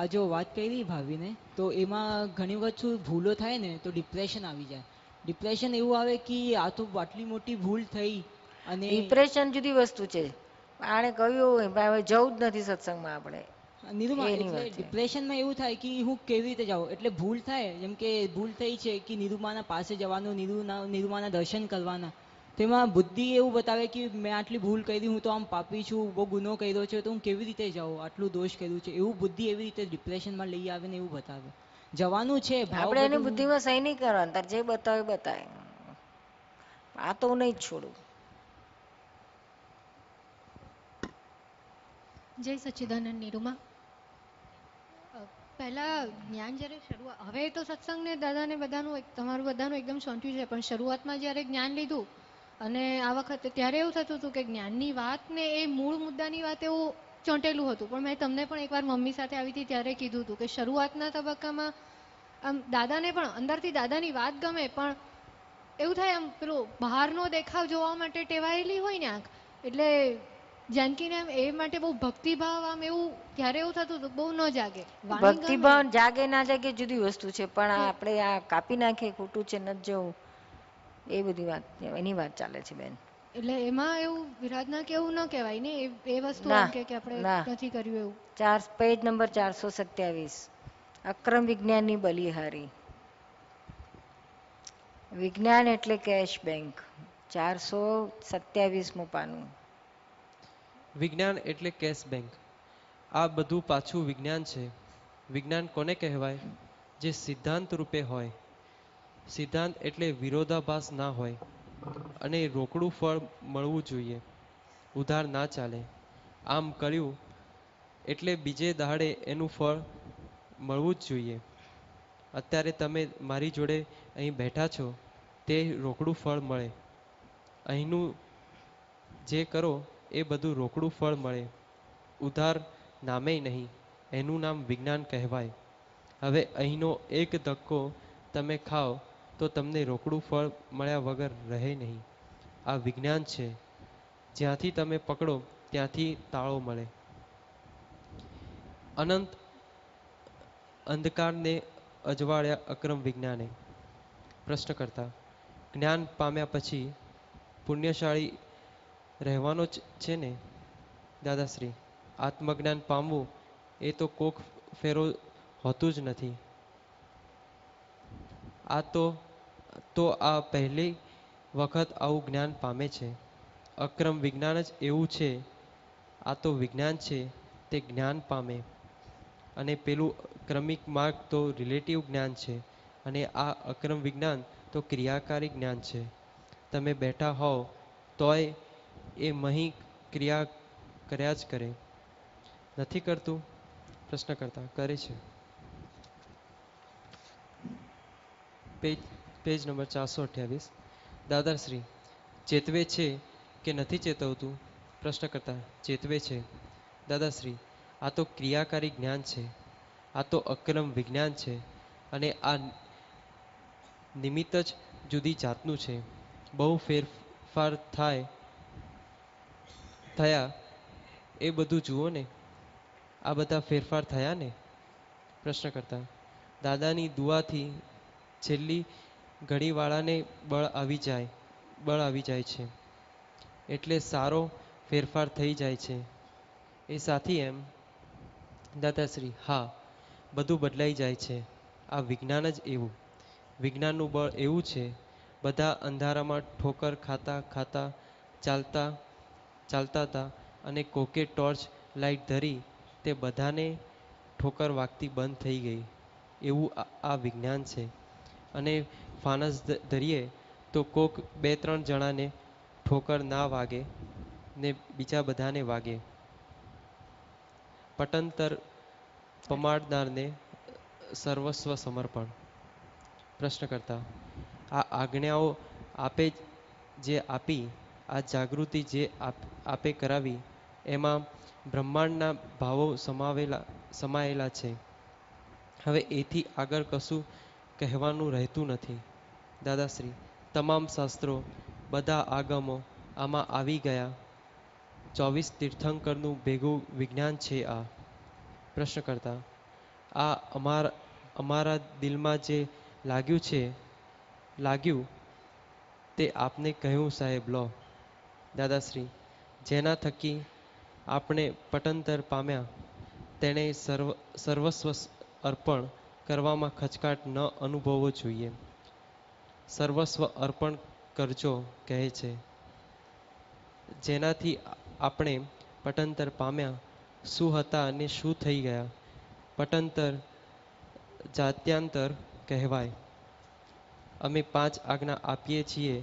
આ જો વાત કરી ભાવીને તો એમાં ઘણી વખત શું ભૂલો થાય ને તો ડિપ્રેશન આવી જાય ડિપ્રેશન એવું આવે કે આ તો આટલી મોટી ભૂલ થઈ અને ડિપ્રેશન જુદી વસ્તુ છે આણે કહ્યું હવે જવું જ નથી સત્સંગમાં આપણે નિરૂમા ડિપ્રેશનમાં એવું થાય કે હું કેવી રીતે જાઉં એટલે ભૂલ થાય જેમ કે ભૂલ થઈ છે કે નિરૂમાના પાસે જવાનું નિરૂના નિરૂમાના દર્શન કરવાના તેમાં બુદ્ધિ એવું બતાવે કે મેં આટલી ભૂલ કરી હું તો આમ પાપી છું બહુ ગુનો કર્યો છે તો હું કેવી રીતે જાઉં આટલું દોષ કર્યું છે એવું બુદ્ધિ એવી રીતે ડિપ્રેશનમાં લઈ આવે ને એવું બતાવે જવાનું છે આપણે એની બુદ્ધિમાં સહી નહીં કરવા તાર જે બતાવે બતાવે આ તો હું નહીં છોડું જય સચ્ચિદાનંદ નિરૂમા પહેલાં જ્ઞાન જ્યારે શરૂઆત હવે તો સત્સંગને દાદાને બધાનું એક તમારું બધાનું એકદમ સોંટ્યું છે પણ શરૂઆતમાં જ્યારે જ્ઞાન લીધું અને આ વખતે ત્યારે એવું થતું હતું કે જ્ઞાનની વાત ને એ મૂળ મુદ્દાની વાત એવું ચોંટેલું હતું પણ મેં તમને પણ એકવાર મમ્મી સાથે આવી હતી ત્યારે કીધું હતું કે શરૂઆતના તબક્કામાં આમ દાદાને પણ અંદરથી દાદાની વાત ગમે પણ એવું થાય આમ પેલો બહારનો દેખાવ જોવા માટે ટેવાયેલી હોય ને આંખ એટલે જાનકીને એમ એ માટે બહુ ભક્તિભાવ આમ એવું ત્યારે એવું થતું હતું બહુ ન જાગે ભક્તિભાવ જાગે ના જાગે જુદી વસ્તુ છે પણ આપણે આ કાપી નાખીએ ખોટું છે ન જવું એ બધી વાત એની વાત ચાલે છે બેન એટલે એમાં એવું વિરાટના કે ન કહેવાય ને એ વસ્તુ એમ કે આપણે નથી કર્યું એવું ચાર પેજ નંબર ચારસો સત્યાવીસ અક્રમ વિજ્ઞાનની બલિહારી વિજ્ઞાન એટલે કેશ બેંક ચારસો સત્યાવીસમું પાનું વિજ્ઞાન એટલે કેશ બેંક આ બધું પાછું વિજ્ઞાન છે વિજ્ઞાન કોને કહેવાય જે સિદ્ધાંત રૂપે હોય સિદ્ધાંત એટલે વિરોધાભાસ ના હોય અને રોકડું ફળ મળવું જોઈએ ઉધાર ના ચાલે આમ કર્યું એટલે બીજે દાડે એનું ફળ મળવું જ જોઈએ અત્યારે તમે મારી જોડે અહીં બેઠા છો તે રોકડું ફળ મળે અહીંનું જે કરો એ બધું રોકડું ફળ મળે ઉધાર નામે નહીં એનું નામ વિજ્ઞાન કહેવાય હવે અહીંનો એક ધક્કો તમે ખાઓ તો તમને રોકડું ફળ મળ્યા વગર રહે નહીં આ વિજ્ઞાન છે જ્યાંથી તમે પકડો ત્યાંથી તાળો મળે અનંત અંધકારને અજવાળ્યા અક્રમ વિજ્ઞાને પ્રશ્ન કરતા જ્ઞાન પામ્યા પછી પુણ્યશાળી રહેવાનો જ છે ને દાદાશ્રી આત્મજ્ઞાન પામવું એ તો કોક ફેરો હોતું જ નથી આ તો તો આ પહેલી વખત આવું જ્ઞાન પામે છે અક્રમ વિજ્ઞાન જ એવું છે આ તો વિજ્ઞાન છે તે જ્ઞાન પામે અને પેલું ક્રમિક માર્ગ તો રિલેટિવ જ્ઞાન છે અને આ અક્રમ વિજ્ઞાન તો ક્રિયાકારી જ્ઞાન છે તમે બેઠા હોવ તોય એ મહી ક્રિયા કર્યા જ કરે નથી કરતું પ્રશ્ન કરતા કરે છે પેજ પેજ નંબર ચારસો અઠ્યાવીસ દાદાશ્રી ચેતવે છે કે નથી ચેતવતું પ્રશ્ન કરતા ચેતવે છે દાદાશ્રી આ તો ક્રિયાકારી જ્ઞાન છે આ તો અક્રમ વિજ્ઞાન છે અને આ નિમિત્ત જ જુદી જાતનું છે બહુ ફેરફાર થાય થયા એ બધું જુઓ ને આ બધા ફેરફાર થયા ને પ્રશ્ન કરતા દાદાની દુઆથી છેલ્લી ઘડીવાળાને બળ આવી જાય બળ આવી જાય છે એટલે સારો ફેરફાર થઈ જાય છે એ સાથી એમ દાદાશ્રી હા બધું બદલાઈ જાય છે આ વિજ્ઞાન જ એવું વિજ્ઞાનનું બળ એવું છે બધા અંધારામાં ઠોકર ખાતા ખાતા ચાલતા ચાલતા હતા અને કોકે ટોર્ચ લાઇટ ધરી તે બધાને ઠોકર વાગતી બંધ થઈ ગઈ એવું આ વિજ્ઞાન છે અને ફાનસ ધરીએ તો કોક બે ત્રણ જણાને ઠોકર ના વાગે ને બીજા બધાને વાગે પટંતર પમાડનારને સર્વસ્વ સમર્પણ પ્રશ્ન કરતા આ આજ્ઞાઓ આપે જે આપી આ જાગૃતિ જે આપે કરાવી એમાં બ્રહ્માંડના ભાવો સમાવેલા સમાયેલા છે હવે એથી આગળ કશું કહેવાનું રહેતું નથી દાદાશ્રી તમામ શાસ્ત્રો બધા આગમો આમાં આવી ગયા ચોવીસ તીર્થંકરનું ભેગું વિજ્ઞાન છે આ પ્રશ્ન કરતા આ અમારા અમારા દિલમાં જે લાગ્યું છે લાગ્યું તે આપને કહ્યું સાહેબ લો દાદાશ્રી જેના થકી આપણે પટંતર પામ્યા તેણે સર્વ સર્વસ્વ અર્પણ કરવામાં ખચકાટ ન અનુભવવો જોઈએ સર્વસ્વ અર્પણ કરજો કહે છે જેનાથી આપણે પટંતર પામ્યા શું હતા અને શું થઈ ગયા પટંતર જાત્યાંતર કહેવાય અમે પાંચ આજ્ઞા આપીએ છીએ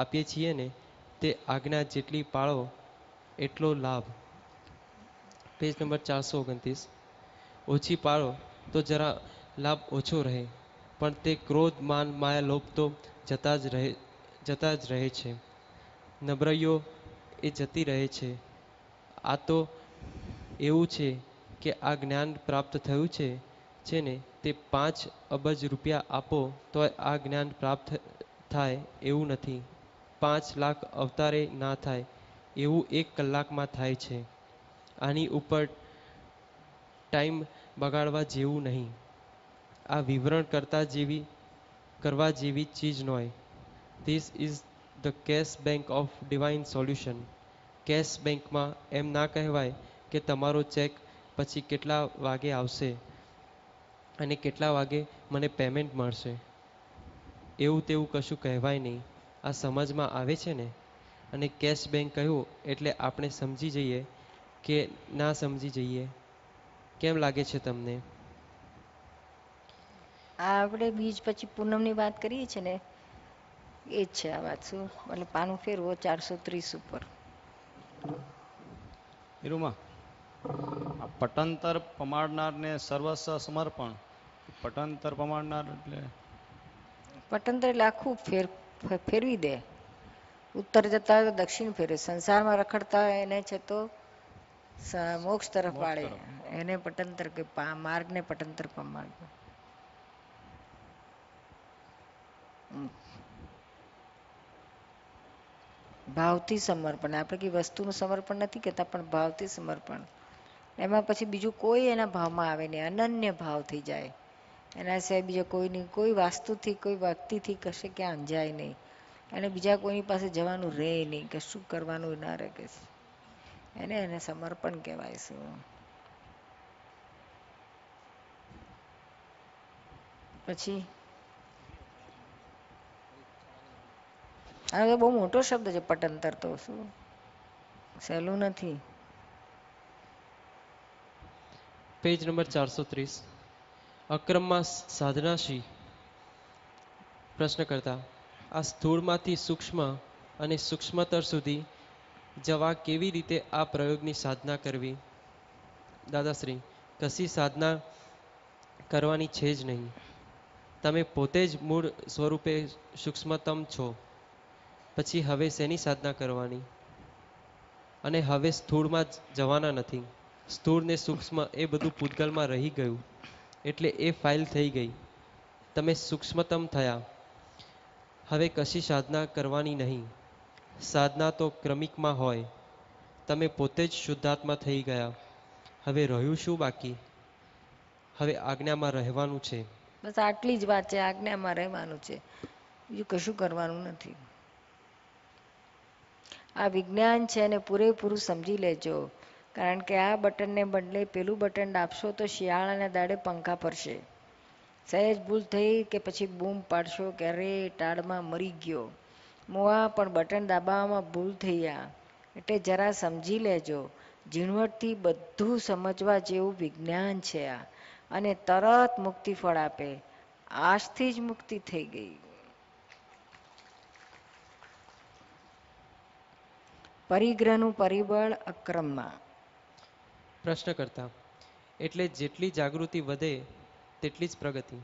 આપીએ છીએ ને તે આજ્ઞા જેટલી પાળો એટલો લાભ પેજ નંબર ચારસો ઓગણત્રીસ ઓછી પાળો તો જરા લાભ ઓછો રહે પણ તે ક્રોધ માન માયા તો જતા જ રહે જતા જ રહે છે નબળાઈઓ એ જતી રહે છે આ તો એવું છે કે આ જ્ઞાન પ્રાપ્ત થયું છે છે ને તે પાંચ અબજ રૂપિયા આપો તો આ જ્ઞાન પ્રાપ્ત થાય એવું નથી પાંચ લાખ અવતારે ના થાય એવું એક કલાકમાં થાય છે આની ઉપર ટાઈમ બગાડવા જેવું નહીં આ વિવરણ કરતા જેવી કરવા જેવી ચીજ ન હોય this is the cash bank of divine solution cash બેંકમાં એમ ના કહેવાય કે તમારો ચેક પછી કેટલા વાગે આવશે અને કેટલા વાગે મને પેમેન્ટ મળશે એવું તેવું કશું કહેવાય નહીં આ સમજમાં આવે છે ને અને કેશ બેંક કહ્યું એટલે આપણે સમજી જઈએ કે ના સમજી જઈએ કેમ લાગે છે તમને આપણે બીજ પછી પૂનમની વાત કરીએ છીએ ને એ જ છે આ વાત શું એટલે પાનું ફેરવો ચારસો ત્રીસ ઉપર નિરૂમા પટંતર પમાડનારને સર્વસ્વ સમર્પણ પટંતર પમાડનાર એટલે પટંતર એટલે આખું ફેર ફેરવી દે ઉત્તર જતા હોય તો દક્ષિણ ફેરવે સંસારમાં રખડતા હોય એને છે તો મોક્ષ તરફ વાળે એને પટંતર કે માર્ગને પટંતર પમાડવું ભાવથી સમર્પણ આપણે કે વસ્તુનું સમર્પણ નથી કહેતા પણ ભાવથી સમર્પણ એમાં પછી બીજું કોઈ એના ભાવમાં આવે નહીં અનન્ય ભાવ થઈ જાય એના સિવાય બીજા કોઈની કોઈ વાસ્તુથી કોઈ વ્યક્તિથી કશે ક્યાં અંજાય નહીં અને બીજા કોઈની પાસે જવાનું રહે નહીં કે શું કરવાનું ના રહે કે એને એને સમર્પણ કહેવાય છે પછી કારણ બહુ મોટો શબ્દ છે પટંતર તો શું સહેલું નથી પેજ નંબર ચારસો ત્રીસ અક્રમમાં સાધનાશી પ્રશ્ન કરતા આ સ્થૂળમાંથી સૂક્ષ્મ અને સૂક્ષ્મતર સુધી જવા કેવી રીતે આ પ્રયોગની સાધના કરવી દાદાશ્રી કશી સાધના કરવાની છે જ નહીં તમે પોતે જ મૂળ સ્વરૂપે સૂક્ષ્મતમ છો પછી હવે શેની સાધના કરવાની અને હવે સ્થૂળમાં જવાના નથી સ્થૂળ ને સૂક્ષ્મ એ બધું પૂતગલમાં રહી ગયું એટલે એ ફાઇલ થઈ ગઈ તમે સૂક્ષ્મતમ થયા હવે કશી સાધના કરવાની નહીં સાધના તો ક્રમિકમાં હોય તમે પોતે જ શુદ્ધાત્મા થઈ ગયા હવે રહ્યું શું બાકી હવે આજ્ઞામાં રહેવાનું છે બસ આટલી જ વાત છે આજ્ઞામાં રહેવાનું છે બીજું કશું કરવાનું નથી આ વિજ્ઞાન છે એને પૂરેપૂરું સમજી લેજો કારણ કે આ બટનને બદલે પેલું બટન દાબશો તો શિયાળાના દાડે પંખા પડશે સહેજ ભૂલ થઈ કે પછી બૂમ પાડશો કે અરે ટાળમાં મરી ગયો મોઆ પણ બટન દાબાવામાં ભૂલ થઈ આ એટલે જરા સમજી લેજો ઝીણવટથી બધું સમજવા જેવું વિજ્ઞાન છે આ અને તરત મુક્તિ ફળ આપે આજથી જ મુક્તિ થઈ ગઈ પરિગ્રહનું પરિબળ અક્રમમાં પ્રશ્ન કરતા એટલે જેટલી જાગૃતિ વધે તેટલી જ પ્રગતિ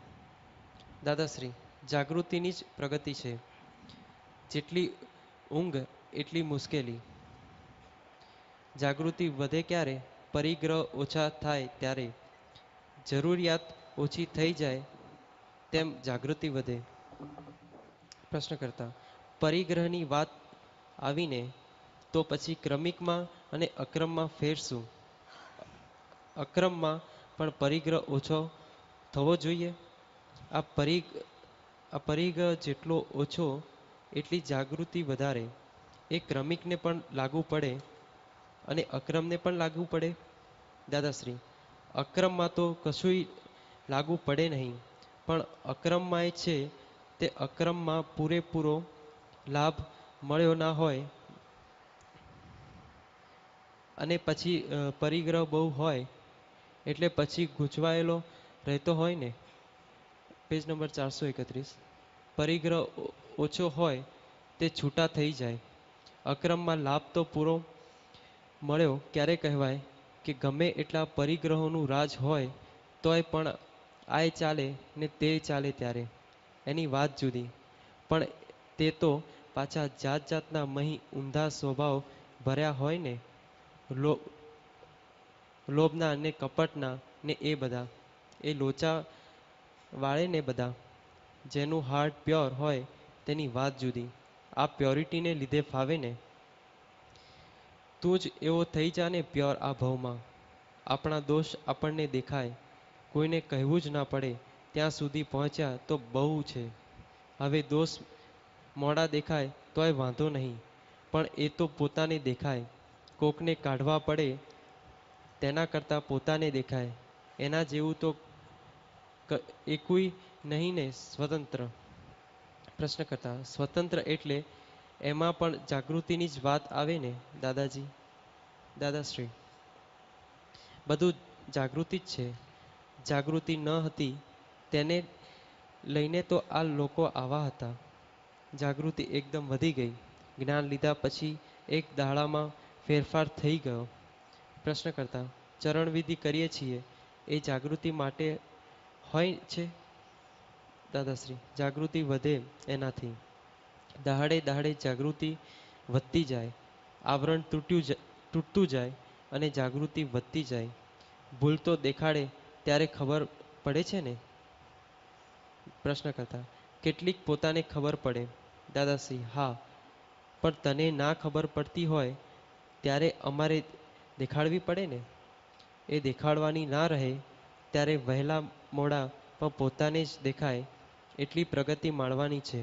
દાદાશ્રી જાગૃતિની જ પ્રગતિ છે જેટલી ઊંઘ એટલી મુશ્કેલી જાગૃતિ વધે ક્યારે પરિગ્રહ ઓછા થાય ત્યારે જરૂરિયાત ઓછી થઈ જાય તેમ જાગૃતિ વધે પ્રશ્ન કરતા પરિગ્રહની વાત આવીને તો પછી ક્રમિકમાં અને અક્રમમાં ફેરશું અક્રમમાં પણ પરિગ્રહ ઓછો થવો જોઈએ આ પરિગ આ પરિગ્રહ જેટલો ઓછો એટલી જાગૃતિ વધારે એ ક્રમિકને પણ લાગુ પડે અને અક્રમને પણ લાગુ પડે દાદાશ્રી અક્રમમાં તો કશુંય લાગુ પડે નહીં પણ અક્રમમાં એ છે તે અક્રમમાં પૂરેપૂરો લાભ મળ્યો ના હોય અને પછી પરિગ્રહ બહુ હોય એટલે પછી ગૂંચવાયેલો રહેતો હોય ને પેજ નંબર ચારસો એકત્રીસ પરિગ્રહ ઓછો હોય તે છૂટા થઈ જાય અક્રમમાં લાભ તો પૂરો મળ્યો ક્યારે કહેવાય કે ગમે એટલા પરિગ્રહોનું રાજ હોય તોય પણ આય ચાલે ને તે ચાલે ત્યારે એની વાત જુદી પણ તે તો પાછા જાત જાતના મહી ઊંધા સ્વભાવ ભર્યા હોય ને લો લોભના ને કપટના ને એ બધા એ લોચા વાળે ને બધા જેનું હાર્ટ પ્યોર હોય તેની વાત જુદી આ પ્યોરિટીને લીધે ફાવે ને તું જ એવો થઈ જા ને પ્યોર આ ભાવમાં આપણા દોષ આપણને દેખાય કોઈને કહેવું જ ના પડે ત્યાં સુધી પહોંચ્યા તો બહુ છે હવે દોષ મોડા દેખાય તોય વાંધો નહીં પણ એ તો પોતાને દેખાય કોકને કાઢવા પડે તેના કરતાં પોતાને દેખાય એના જેવું તો એકુઈ નહીં ને સ્વતંત્ર પ્રશ્ન કરતા સ્વતંત્ર એટલે એમાં પણ જાગૃતિની જ વાત આવે ને દાદાજી દાદાશ્રી બધું જાગૃતિ જ છે જાગૃતિ ન હતી તેને લઈને તો આ લોકો આવા હતા જાગૃતિ એકદમ વધી ગઈ જ્ઞાન લીધા પછી એક દાડામાં ફેરફાર થઈ ગયો પ્રશ્ન કરતા ચરણવિધિ કરીએ છીએ એ જાગૃતિ માટે હોય છે દાદાશ્રી જાગૃતિ વધે એનાથી દહાડે દહાડે જાગૃતિ વધતી જાય આવરણ તૂટ્યું તૂટતું જાય અને જાગૃતિ વધતી જાય ભૂલ તો દેખાડે ત્યારે ખબર પડે છે ને પ્રશ્ન કરતા કેટલીક પોતાને ખબર પડે દાદાશ્રી હા પણ તને ના ખબર પડતી હોય ત્યારે અમારે દેખાડવી પડે ને એ દેખાડવાની ના રહે ત્યારે વહેલા મોડા પણ પોતાને જ દેખાય એટલી પ્રગતિ માણવાની છે